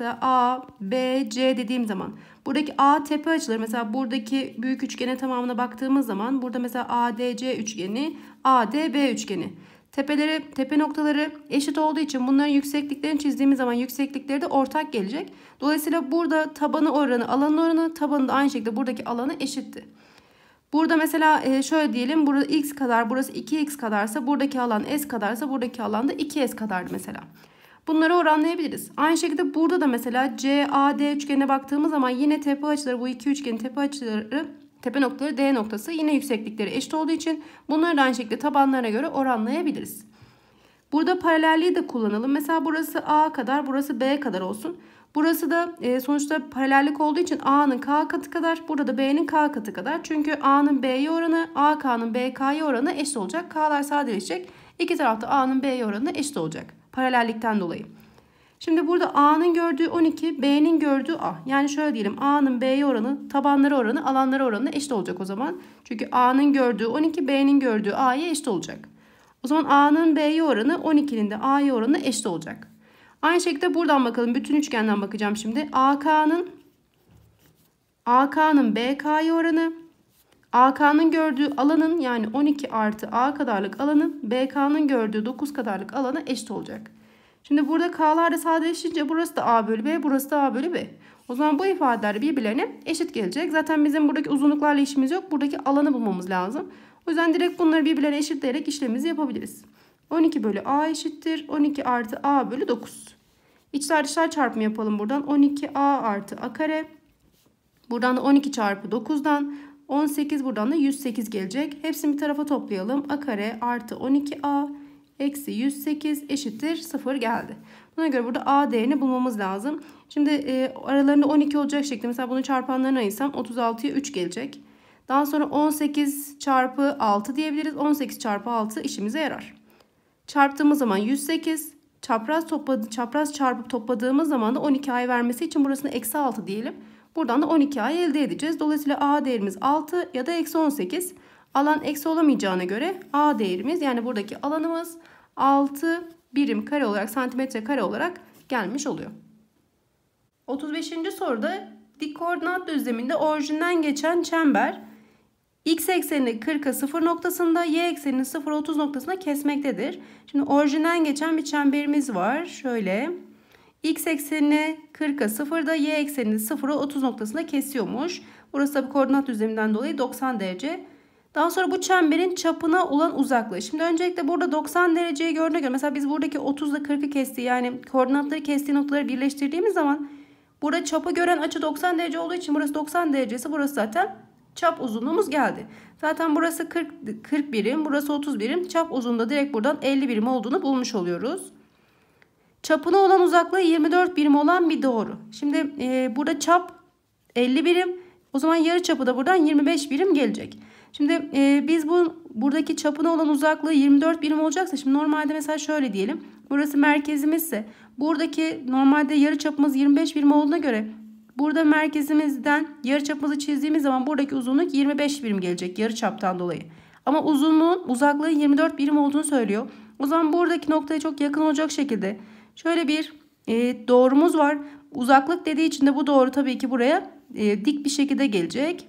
işte A, B, C dediğim zaman buradaki A tepe açıları mesela buradaki büyük üçgene tamamına baktığımız zaman burada mesela ADC üçgeni, ADB üçgeni. Tepeleri, tepe noktaları eşit olduğu için bunların yüksekliklerini çizdiğimiz zaman yükseklikleri de ortak gelecek. Dolayısıyla burada tabanı oranı, alanın oranı, tabanı da aynı şekilde buradaki alanı eşitti. Burada mesela e, şöyle diyelim burada x kadar burası 2x kadarsa buradaki alan s kadarsa buradaki alan da 2s kadardı mesela. Bunları oranlayabiliriz. Aynı şekilde burada da mesela CAD üçgenine baktığımız zaman yine tepe açıları bu iki üçgenin tepe açıları tepe noktaları D noktası yine yükseklikleri eşit olduğu için bunları da aynı şekilde tabanlarına göre oranlayabiliriz. Burada paralelliği de kullanalım. Mesela burası A kadar burası B kadar olsun. Burası da e, sonuçta paralellik olduğu için A'nın K katı kadar, burada da B'nin K katı kadar. Çünkü A'nın B'ye oranı, A K'nın B K'ye oranı eşit olacak. K'lar sadeleşecek. İki tarafta A'nın B'ye oranı eşit olacak. Paralellikten dolayı. Şimdi burada A'nın gördüğü 12, B'nin gördüğü A. Yani şöyle diyelim A'nın B'ye oranı, tabanları oranı, alanları oranı eşit olacak o zaman. Çünkü A'nın gördüğü 12, B'nin gördüğü A'ya eşit olacak. O zaman A'nın B'ye oranı 12'nin de A'ya oranı eşit olacak. Aynı şekilde buradan bakalım. Bütün üçgenden bakacağım şimdi. AK'nın AK'nın BK'ya oranı AK'nın gördüğü alanın yani 12 artı A kadarlık alanın BK'nın gördüğü 9 kadarlık alana eşit olacak. Şimdi burada K'lar da sadeleşince burası da A bölü B, burası da A bölü B. O zaman bu ifadeler birbirlerine eşit gelecek. Zaten bizim buradaki uzunluklarla işimiz yok. Buradaki alanı bulmamız lazım. O yüzden direkt bunları birbirlerine eşitleyerek işlemimizi yapabiliriz. 12 bölü A eşittir. 12 artı A bölü 9. İçler dışlar çarpımı yapalım buradan. 12A artı A kare. Buradan da 12 çarpı 9'dan 18 buradan da 108 gelecek. Hepsini bir tarafa toplayalım. A kare artı 12A eksi 108 eşittir 0 geldi. Buna göre burada A değerini bulmamız lazım. Şimdi e, aralarında 12 olacak şekilde mesela bunu çarpanlarını ayırsam 36'ya 3 gelecek. Daha sonra 18 çarpı 6 diyebiliriz. 18 çarpı 6 işimize yarar. Çarptığımız zaman 108. Çapraz, topladı, çapraz çarpıp topladığımız zaman da 12 ay vermesi için burasını eksi 6 diyelim. Buradan da 12 ay elde edeceğiz. Dolayısıyla a değerimiz 6 ya da eksi 18. Alan eksi olamayacağına göre a değerimiz yani buradaki alanımız 6 birim kare olarak santimetre kare olarak gelmiş oluyor. 35. soruda dik koordinat düzleminde orijinden geçen çember x eksenini 40'a 0 noktasında y eksenini 0'a 30 noktasında kesmektedir. Şimdi orijinden geçen bir çemberimiz var. Şöyle X eksenini 40'a 0'da, Y eksenini 0'a 30 noktasında kesiyormuş. Burası da koordinat düzleminden dolayı 90 derece. Daha sonra bu çemberin çapına olan uzaklığı. Şimdi öncelikle burada 90 dereceyi gördüğüne göre mesela biz buradaki 30 ile 40'ı kestiği yani koordinatları kestiği noktaları birleştirdiğimiz zaman burada çapı gören açı 90 derece olduğu için burası 90 derecesi burası zaten çap uzunluğumuz geldi. Zaten burası 40, 40 birim burası 30 birim çap uzunluğu direkt buradan 50 birim olduğunu bulmuş oluyoruz. Çapına olan uzaklığı 24 birim olan bir doğru. Şimdi e, burada çap 50 birim. O zaman yarı çapı da buradan 25 birim gelecek. Şimdi e, biz bu buradaki çapına olan uzaklığı 24 birim olacaksa şimdi normalde mesela şöyle diyelim. Burası merkezimizse buradaki normalde yarı çapımız 25 birim olduğuna göre burada merkezimizden yarı çapımızı çizdiğimiz zaman buradaki uzunluk 25 birim gelecek yarı çaptan dolayı. Ama uzunluğun uzaklığı 24 birim olduğunu söylüyor. O zaman buradaki noktaya çok yakın olacak şekilde Şöyle bir e, doğrumuz var. Uzaklık dediği için de bu doğru tabii ki buraya e, dik bir şekilde gelecek.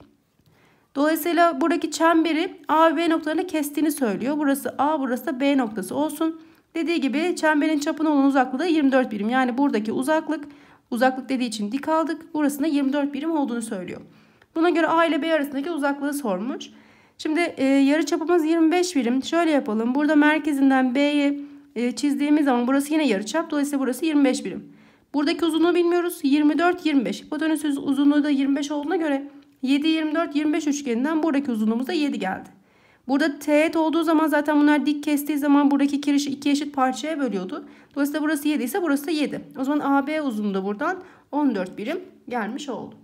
Dolayısıyla buradaki çemberi A ve B noktalarını kestiğini söylüyor. Burası A burası da B noktası olsun. Dediği gibi çemberin çapına olan uzaklığı da 24 birim. Yani buradaki uzaklık uzaklık dediği için dik aldık. Burasında 24 birim olduğunu söylüyor. Buna göre A ile B arasındaki uzaklığı sormuş. Şimdi e, yarı çapımız 25 birim. Şöyle yapalım. Burada merkezinden B'yi e, çizdiğimiz zaman burası yine yarıçap. Dolayısıyla burası 25 birim. Buradaki uzunluğu bilmiyoruz. 24-25. Hipotenüs uzunluğu da 25 olduğuna göre 7-24-25 üçgeninden buradaki uzunluğumuz da 7 geldi. Burada teğet olduğu zaman zaten bunlar dik kestiği zaman buradaki kirişi iki eşit parçaya bölüyordu. Dolayısıyla burası 7 ise burası da 7. O zaman AB uzunluğu buradan 14 birim gelmiş oldu.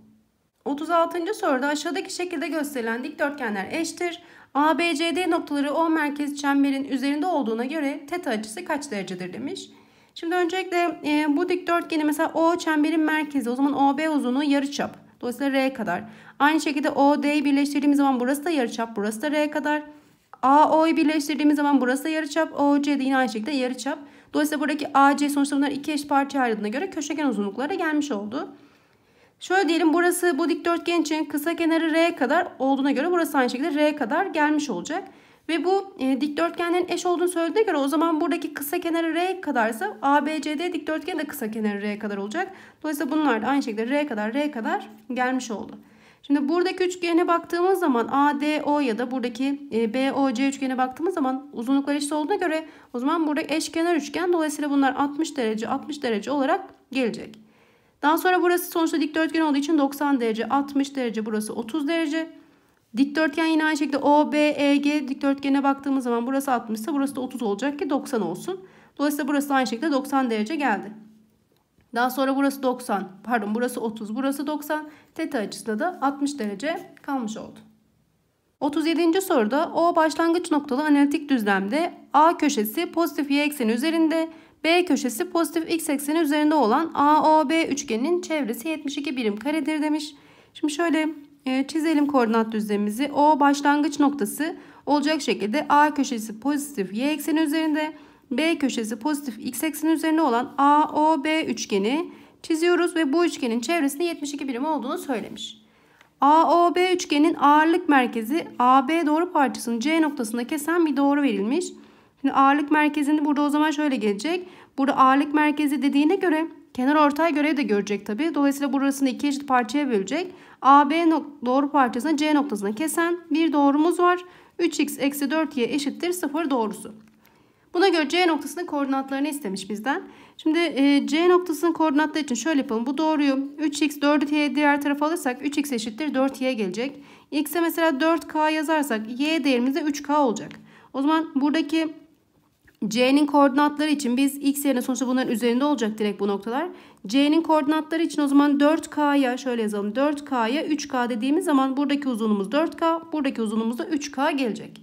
36. soruda aşağıdaki şekilde gösterilen dikdörtgenler eşittir. ABCD noktaları O merkez çemberin üzerinde olduğuna göre teta açısı kaç derecedir demiş. Şimdi öncelikle e, bu dikdörtgeni mesela O çemberin merkezi o zaman OB uzunluğu yarıçap. Dolayısıyla R kadar. Aynı şekilde OD'yi birleştirdiğimiz zaman burası da yarıçap, burası da R kadar. AO'yu birleştirdiğimiz zaman burası da yarıçap, OC de yine aynı şekilde yarıçap. Dolayısıyla buradaki AC sonuçta bunlar iki eş parça ayrıldığına göre köşegen uzunluklara gelmiş oldu. Şöyle diyelim burası bu dikdörtgen için kısa kenarı R kadar olduğuna göre burası aynı şekilde R kadar gelmiş olacak. Ve bu e, dikdörtgenlerin eş olduğunu söylediğine göre o zaman buradaki kısa kenarı R kadarsa ABCD dikdörtgen de kısa kenarı R kadar olacak. Dolayısıyla bunlar da aynı şekilde R kadar R kadar gelmiş oldu. Şimdi buradaki üçgene baktığımız zaman ADO ya da buradaki e, BOC üçgene baktığımız zaman uzunluklar eşit olduğuna göre o zaman burada eşkenar üçgen dolayısıyla bunlar 60 derece 60 derece olarak gelecek. Daha sonra burası sonuçta dikdörtgen olduğu için 90 derece, 60 derece, burası 30 derece. Dikdörtgen yine aynı şekilde OBEG dikdörtgene baktığımız zaman burası 60 ise burası da 30 olacak ki 90 olsun. Dolayısıyla burası aynı şekilde 90 derece geldi. Daha sonra burası 90, pardon burası 30, burası 90. Teta açısında da 60 derece kalmış oldu. 37. soruda O başlangıç noktalı analitik düzlemde A köşesi pozitif y ekseni üzerinde B köşesi pozitif x ekseni üzerinde olan AOB üçgeninin çevresi 72 birim karedir demiş. Şimdi şöyle e, çizelim koordinat düzlemimizi. O başlangıç noktası olacak şekilde A köşesi pozitif y ekseni üzerinde, B köşesi pozitif x ekseni üzerinde olan AOB üçgeni çiziyoruz ve bu üçgenin çevresinde 72 birim olduğunu söylemiş. AOB üçgenin ağırlık merkezi AB doğru parçasını C noktasında kesen bir doğru verilmiş. Şimdi ağırlık merkezini burada o zaman şöyle gelecek. Burada ağırlık merkezi dediğine göre kenar ortay göre de görecek tabi. Dolayısıyla burasını iki eşit parçaya bölecek. AB doğru parçasını C noktasına kesen bir doğrumuz var. 3x eksi 4y eşittir 0 doğrusu. Buna göre C noktasının koordinatlarını istemiş bizden. Şimdi e, C noktasının koordinatları için şöyle yapalım. Bu doğruyu 3x 4y diğer tarafa alırsak 3x eşittir 4y gelecek. X'e mesela 4k yazarsak y değerimiz de 3k olacak. O zaman buradaki C'nin koordinatları için biz x yerine sonuçta bunların üzerinde olacak direkt bu noktalar. C'nin koordinatları için o zaman 4K'ya şöyle yazalım. 4K'ya 3K dediğimiz zaman buradaki uzunluğumuz 4K. Buradaki uzunluğumuz da 3K gelecek.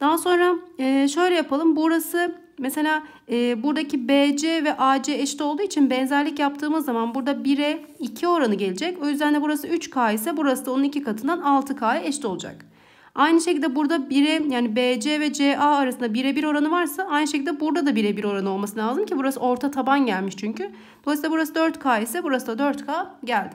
Daha sonra e, şöyle yapalım. Burası mesela e, buradaki BC ve AC eşit olduğu için benzerlik yaptığımız zaman burada 1'e 2 oranı gelecek. O yüzden de burası 3K ise burası da onun 2 katından 6K'ya eşit olacak. Aynı şekilde burada 1'e yani BC ve CA arasında birebir oranı varsa aynı şekilde burada da birebir oranı olması lazım ki burası orta taban gelmiş çünkü. Dolayısıyla burası 4K ise burası da 4K geldi.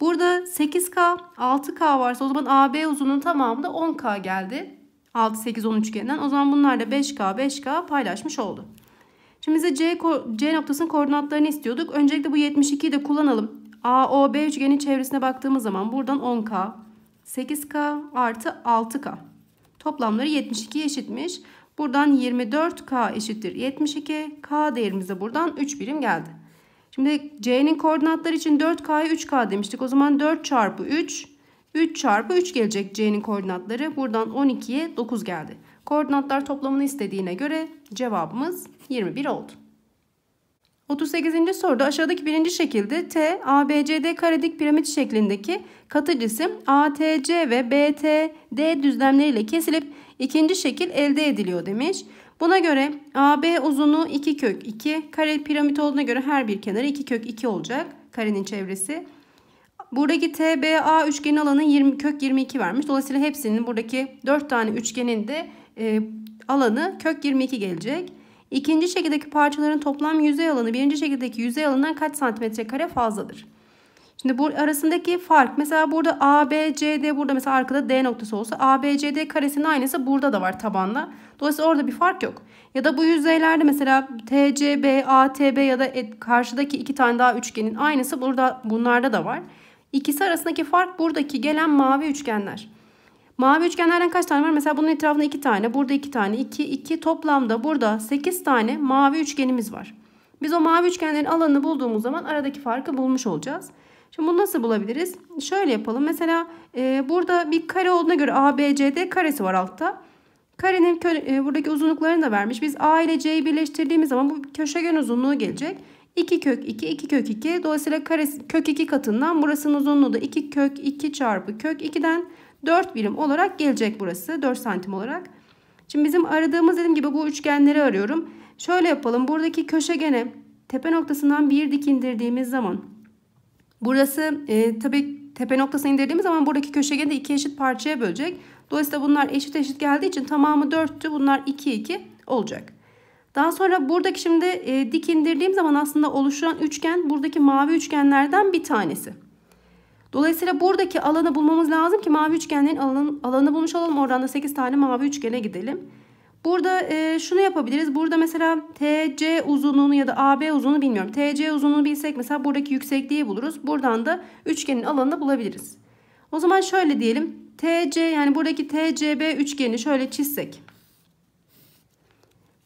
Burada 8K, 6K varsa o zaman AB uzunluğunun tamamı da 10K geldi. 6, 8, 10 üçgeninden. O zaman bunlar da 5K, 5K paylaşmış oldu. Şimdi bize C, C noktasının koordinatlarını istiyorduk. Öncelikle bu 72'yi de kullanalım. AOB üçgenin çevresine baktığımız zaman buradan 10K, 8K artı 6K. Toplamları 72 eşitmiş. Buradan 24K eşittir 72. K değerimize buradan 3 birim geldi. Şimdi C'nin koordinatları için 4K'ya 3K demiştik. O zaman 4 çarpı 3. 3 çarpı 3 gelecek C'nin koordinatları. Buradan 12'ye 9 geldi. Koordinatlar toplamını istediğine göre cevabımız 21 oldu. 38. soruda aşağıdaki birinci şekilde T, ABCD karedik piramit şeklindeki katı cisim ATC ve BTD düzlemleriyle kesilip ikinci şekil elde ediliyor demiş. Buna göre AB uzunluğu 2 kök 2, kare piramit olduğuna göre her bir kenarı 2 kök 2 olacak karenin çevresi. Buradaki TBA üçgenin alanı 20 kök 22 vermiş. Dolayısıyla hepsinin buradaki 4 tane üçgenin de e, alanı kök 22 gelecek. İkinci şekildeki parçaların toplam yüzey alanı birinci şekildeki yüzey alanından kaç santimetre kare fazladır? Şimdi bu arasındaki fark mesela burada ABCD burada mesela arkada D noktası olsa ABCD karesinin aynısı burada da var tabanla. Dolayısıyla orada bir fark yok. Ya da bu yüzeylerde mesela TCB, ATB ya da karşıdaki iki tane daha üçgenin aynısı burada bunlarda da var. İkisi arasındaki fark buradaki gelen mavi üçgenler. Mavi üçgenlerden kaç tane var? Mesela bunun etrafında 2 tane. Burada 2 tane. 2, 2. Toplamda burada 8 tane mavi üçgenimiz var. Biz o mavi üçgenlerin alanını bulduğumuz zaman aradaki farkı bulmuş olacağız. Şimdi bunu nasıl bulabiliriz? Şöyle yapalım. Mesela e, burada bir kare olduğuna göre ABCD karesi var altta. Karenin e, buradaki uzunluklarını da vermiş. Biz A ile C'yi birleştirdiğimiz zaman bu köşegen uzunluğu gelecek. 2 kök 2, 2 kök 2. Dolayısıyla karesi, kök 2 katından burasının uzunluğu da 2 kök 2 çarpı kök 2'den 4 birim olarak gelecek burası. 4 santim olarak. Şimdi bizim aradığımız dediğim gibi bu üçgenleri arıyorum. Şöyle yapalım. Buradaki köşegene tepe noktasından bir dik indirdiğimiz zaman burası e, tabii tepe noktasını indirdiğimiz zaman buradaki köşegeni de iki eşit parçaya bölecek. Dolayısıyla bunlar eşit eşit geldiği için tamamı 4'tü. Bunlar 2 2 olacak. Daha sonra buradaki şimdi e, dik indirdiğim zaman aslında oluşan üçgen buradaki mavi üçgenlerden bir tanesi. Dolayısıyla buradaki alanı bulmamız lazım ki mavi üçgenlerin alanını alanı bulmuş olalım. Oradan da 8 tane mavi üçgene gidelim. Burada e, şunu yapabiliriz. Burada mesela TC uzunluğunu ya da AB uzunluğunu bilmiyorum. TC uzunluğunu bilsek mesela buradaki yüksekliği buluruz. Buradan da üçgenin alanını bulabiliriz. O zaman şöyle diyelim. TC yani buradaki TCB üçgeni şöyle çizsek.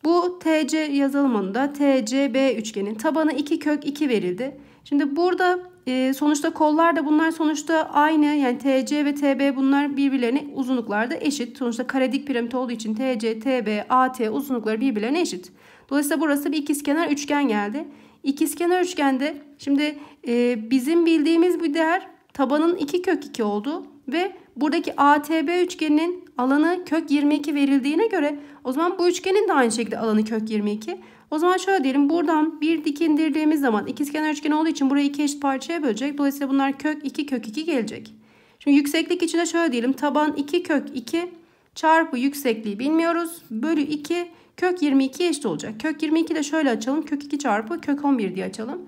Bu TC yazalım TCB üçgenin tabanı 2 kök 2 verildi. Şimdi burada e, sonuçta kollar da bunlar sonuçta aynı. Yani TC ve TB bunlar birbirlerine uzunluklarda eşit. Sonuçta karedik piramit olduğu için TC, TB, AT uzunlukları birbirlerine eşit. Dolayısıyla burası bir ikizkenar üçgen geldi. İkizkenar üçgende şimdi e, bizim bildiğimiz bir değer tabanın 2 kök 2 oldu ve buradaki ATB üçgeninin alanı kök 22 verildiğine göre o zaman bu üçgenin de aynı şekilde alanı kök 22. O zaman şöyle diyelim buradan bir dik indirdiğimiz zaman ikizkenar üçgen olduğu için burayı iki eşit parçaya bölecek. Dolayısıyla bunlar kök 2 kök 2 gelecek. Şimdi yükseklik içinde şöyle diyelim taban 2 kök 2 çarpı yüksekliği bilmiyoruz. Bölü 2 kök 22 eşit olacak. Kök 22 de şöyle açalım kök 2 çarpı kök 11 diye açalım.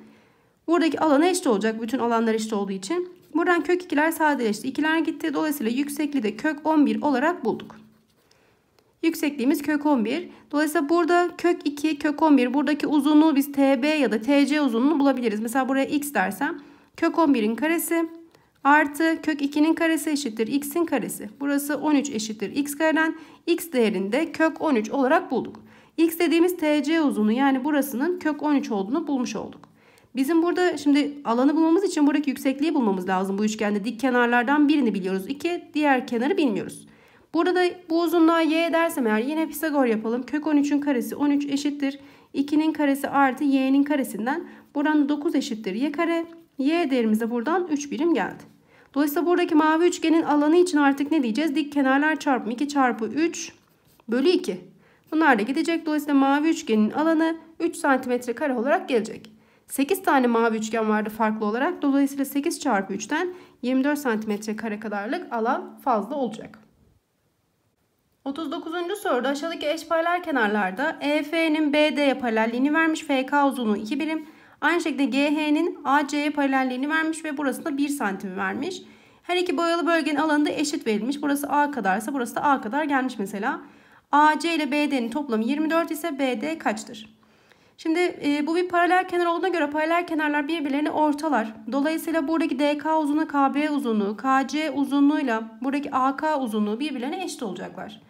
Buradaki alana eşit olacak bütün alanlar eşit olduğu için. Buradan kök 2'ler sadeleşti. 2'ler gitti. Dolayısıyla yüksekliği de kök 11 olarak bulduk. Yüksekliğimiz kök 11. Dolayısıyla burada kök 2, kök 11. Buradaki uzunluğu biz TB ya da TC uzunluğunu bulabiliriz. Mesela buraya x dersem kök 11'in karesi artı kök 2'nin karesi eşittir x'in karesi. Burası 13 eşittir x kareden. x değerinde kök 13 olarak bulduk. x dediğimiz TC uzunluğu yani burasının kök 13 olduğunu bulmuş olduk. Bizim burada şimdi alanı bulmamız için buradaki yüksekliği bulmamız lazım. Bu üçgende dik kenarlardan birini biliyoruz 2, diğer kenarı bilmiyoruz. Burada bu uzunluğa y dersem eğer yine Pisagor yapalım. Kök 13'ün karesi 13 eşittir. 2'nin karesi artı y'nin karesinden. Buranın 9 eşittir y kare. Y değerimize buradan 3 birim geldi. Dolayısıyla buradaki mavi üçgenin alanı için artık ne diyeceğiz? Dik kenarlar çarpım 2 çarpı 3 bölü 2. Bunlar da gidecek. Dolayısıyla mavi üçgenin alanı 3 cm kare olarak gelecek. 8 tane mavi üçgen vardı farklı olarak. Dolayısıyla 8 çarpı 3'ten 24 cm kare kadarlık alan fazla olacak. 39. soruda aşağıdaki eş paralel kenarlarda EF'nin BD'ye paralelliğini vermiş. FK uzunluğu 2 birim. Aynı şekilde GH'nin AC'ye paralelliğini vermiş ve burası da 1 santim vermiş. Her iki boyalı bölgenin alanı da eşit verilmiş. Burası A kadarsa burası da A kadar gelmiş mesela. AC ile BD'nin toplamı 24 ise BD kaçtır? Şimdi e, bu bir paralel kenar olduğuna göre paralel kenarlar birbirlerine ortalar. Dolayısıyla buradaki DK uzunluğu KB uzunluğu, KC uzunluğuyla buradaki AK uzunluğu birbirlerine eşit olacaklar.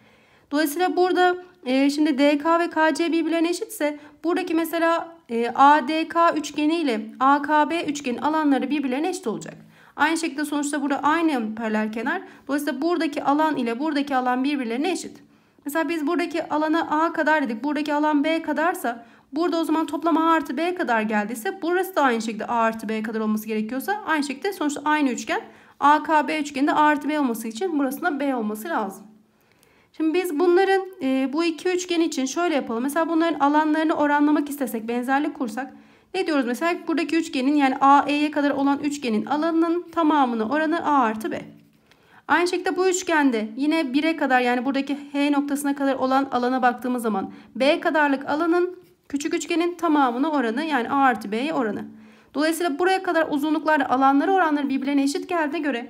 Dolayısıyla burada e, şimdi DK ve KC birbirlerine eşitse buradaki mesela e, ADK üçgeni ile AKB üçgenin alanları birbirlerine eşit olacak. Aynı şekilde sonuçta burada aynı paralel kenar. Dolayısıyla buradaki alan ile buradaki alan birbirlerine eşit. Mesela biz buradaki alana A kadar dedik. Buradaki alan B kadarsa burada o zaman toplam A artı B kadar geldiyse burası da aynı şekilde A artı B kadar olması gerekiyorsa aynı şekilde sonuçta aynı üçgen AKB üçgeninde A artı B olması için burasında B olması lazım. Şimdi biz bunların e, bu iki üçgen için şöyle yapalım. Mesela bunların alanlarını oranlamak istesek, benzerlik kursak ne diyoruz mesela? Buradaki üçgenin yani AE'ye kadar olan üçgenin alanının tamamını oranı A artı B. Aynı şekilde bu üçgende yine 1'e kadar yani buradaki H noktasına kadar olan alana baktığımız zaman B kadarlık alanın küçük üçgenin tamamını oranı yani A artı B'ye oranı. Dolayısıyla buraya kadar uzunluklar alanları oranları birbirine eşit geldiğine göre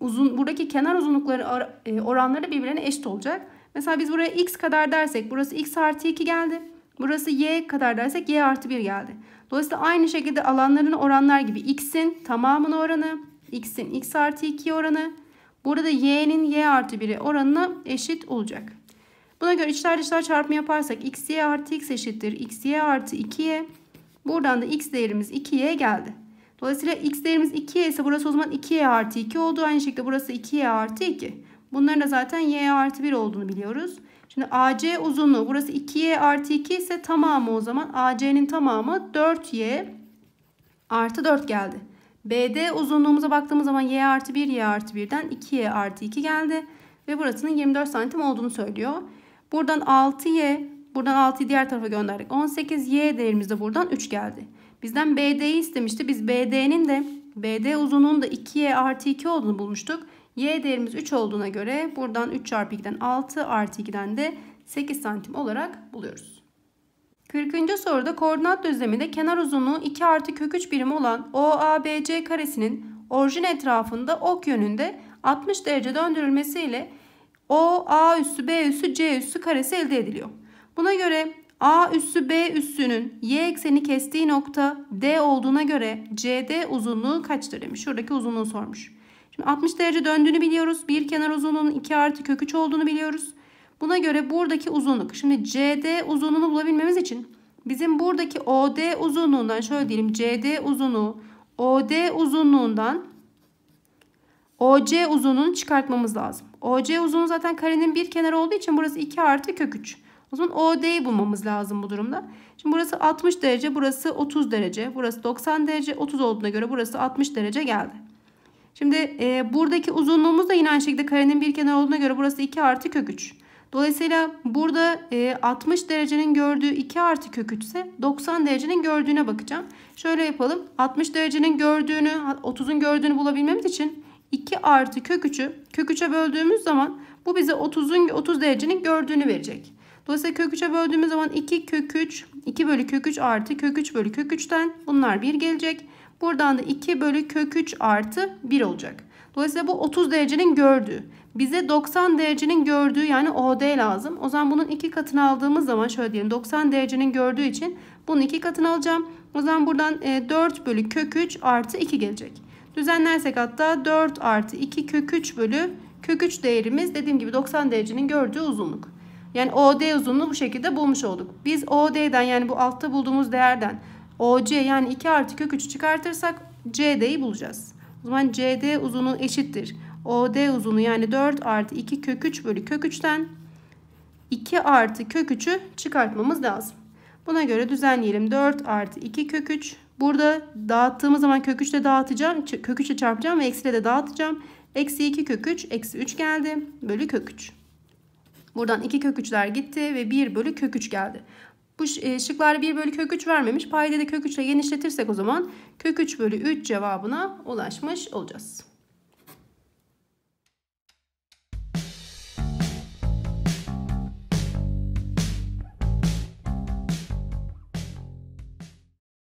uzun buradaki kenar uzunlukları e, oranları birbirine eşit olacak. Mesela biz buraya x kadar dersek burası x artı 2 geldi. Burası y kadar dersek y artı 1 geldi. Dolayısıyla aynı şekilde alanların oranlar gibi x'in tamamının oranı, x'in x artı 2 oranı, burada y'nin y artı 1'i oranına eşit olacak. Buna göre içler dışlar çarpımı yaparsak x y artı x eşittir x y artı 2y. Buradan da x değerimiz 2y geldi. Dolayısıyla x değerimiz 2y ise burası o zaman 2y artı 2 oldu. Aynı şekilde burası 2y artı 2. Bunların da zaten y artı 1 olduğunu biliyoruz. Şimdi AC uzunluğu burası 2y artı 2 ise tamamı o zaman AC'nin tamamı 4y artı 4 geldi. BD uzunluğumuza baktığımız zaman y artı 1 y artı 1'den 2y artı 2 geldi. Ve burasının 24 santim olduğunu söylüyor. Buradan 6y buradan 6'yı diğer tarafa gönderdik. 18y değerimiz de buradan 3 geldi. Bizden BD'yi istemişti. Biz BD'nin de BD uzunluğunun da 2y artı 2 olduğunu bulmuştuk. Y değerimiz 3 olduğuna göre buradan 3 çarpı 2'den 6 artı 2'den de 8 santim olarak buluyoruz. 40. soruda koordinat düzleminde kenar uzunluğu 2 artı kök 3 birimi olan OABC karesinin orijin etrafında ok yönünde 60 derece döndürülmesiyle Oa A üssü B üssü C üssü karesi elde ediliyor. Buna göre A üssü B üssünün y ekseni kestiği nokta D olduğuna göre CD uzunluğu kaçtır demiş. Şuradaki uzunluğu sormuş. Şimdi 60 derece döndüğünü biliyoruz. Bir kenar uzunluğunun 2 artı kök 3 olduğunu biliyoruz. Buna göre buradaki uzunluk. Şimdi CD uzunluğunu bulabilmemiz için bizim buradaki OD uzunluğundan şöyle diyelim CD uzunluğu OD uzunluğundan OC uzunluğunu çıkartmamız lazım. OC uzunluğu zaten karenin bir kenarı olduğu için burası 2 artı kök 3. O zaman OD'yi bulmamız lazım bu durumda. Şimdi burası 60 derece, burası 30 derece, burası 90 derece, 30 olduğuna göre burası 60 derece geldi. Şimdi e, buradaki uzunluğumuz da yine aynı şekilde karenin bir kenarı olduğuna göre burası 2 artı kök 3. Dolayısıyla burada e, 60 derecenin gördüğü 2 artı kök 3 ise 90 derecenin gördüğüne bakacağım. Şöyle yapalım. 60 derecenin gördüğünü, 30'un gördüğünü bulabilmemiz için 2 artı kök 3'ü kök 3'e böldüğümüz zaman bu bize 30'un 30 derecenin gördüğünü verecek. Dolayısıyla kök 3'e böldüğümüz zaman 2 kök 3, 2 bölü kök 3 artı kök 3 bölü kök 3'ten bunlar 1 gelecek. Buradan da 2 bölü kök 3 artı 1 olacak. Dolayısıyla bu 30 derecenin gördüğü. Bize 90 derecenin gördüğü yani OD lazım. O zaman bunun iki katını aldığımız zaman şöyle diyelim 90 derecenin gördüğü için bunun iki katını alacağım. O zaman buradan 4 e, bölü kök 3 artı 2 gelecek. Düzenlersek hatta 4 artı 2 kök 3 bölü kök 3 değerimiz dediğim gibi 90 derecenin gördüğü uzunluk. Yani OD uzunluğu bu şekilde bulmuş olduk. Biz OD'den yani bu altta bulduğumuz değerden OC yani 2 artı kök 3'ü çıkartırsak CD'yi bulacağız. O zaman CD uzunluğu eşittir. OD uzunluğu yani 4 artı 2 kök 3 bölü kök 3'ten 2 artı kök 3'ü çıkartmamız lazım. Buna göre düzenleyelim. 4 artı 2 kök 3. Burada dağıttığımız zaman kök 3 ile dağıtacağım. Kök 3 ile çarpacağım ve eksi ile de dağıtacağım. Eksi 2 kök 3 eksi 3 geldi. Bölü kök 3. Buradan 2 kök 3'ler gitti ve 1 bölü kök 3 geldi. Bu e, şıklar 1 bölü kök 3 vermemiş. Payda da kök 3 ile genişletirsek o zaman kök 3 bölü 3 cevabına ulaşmış olacağız.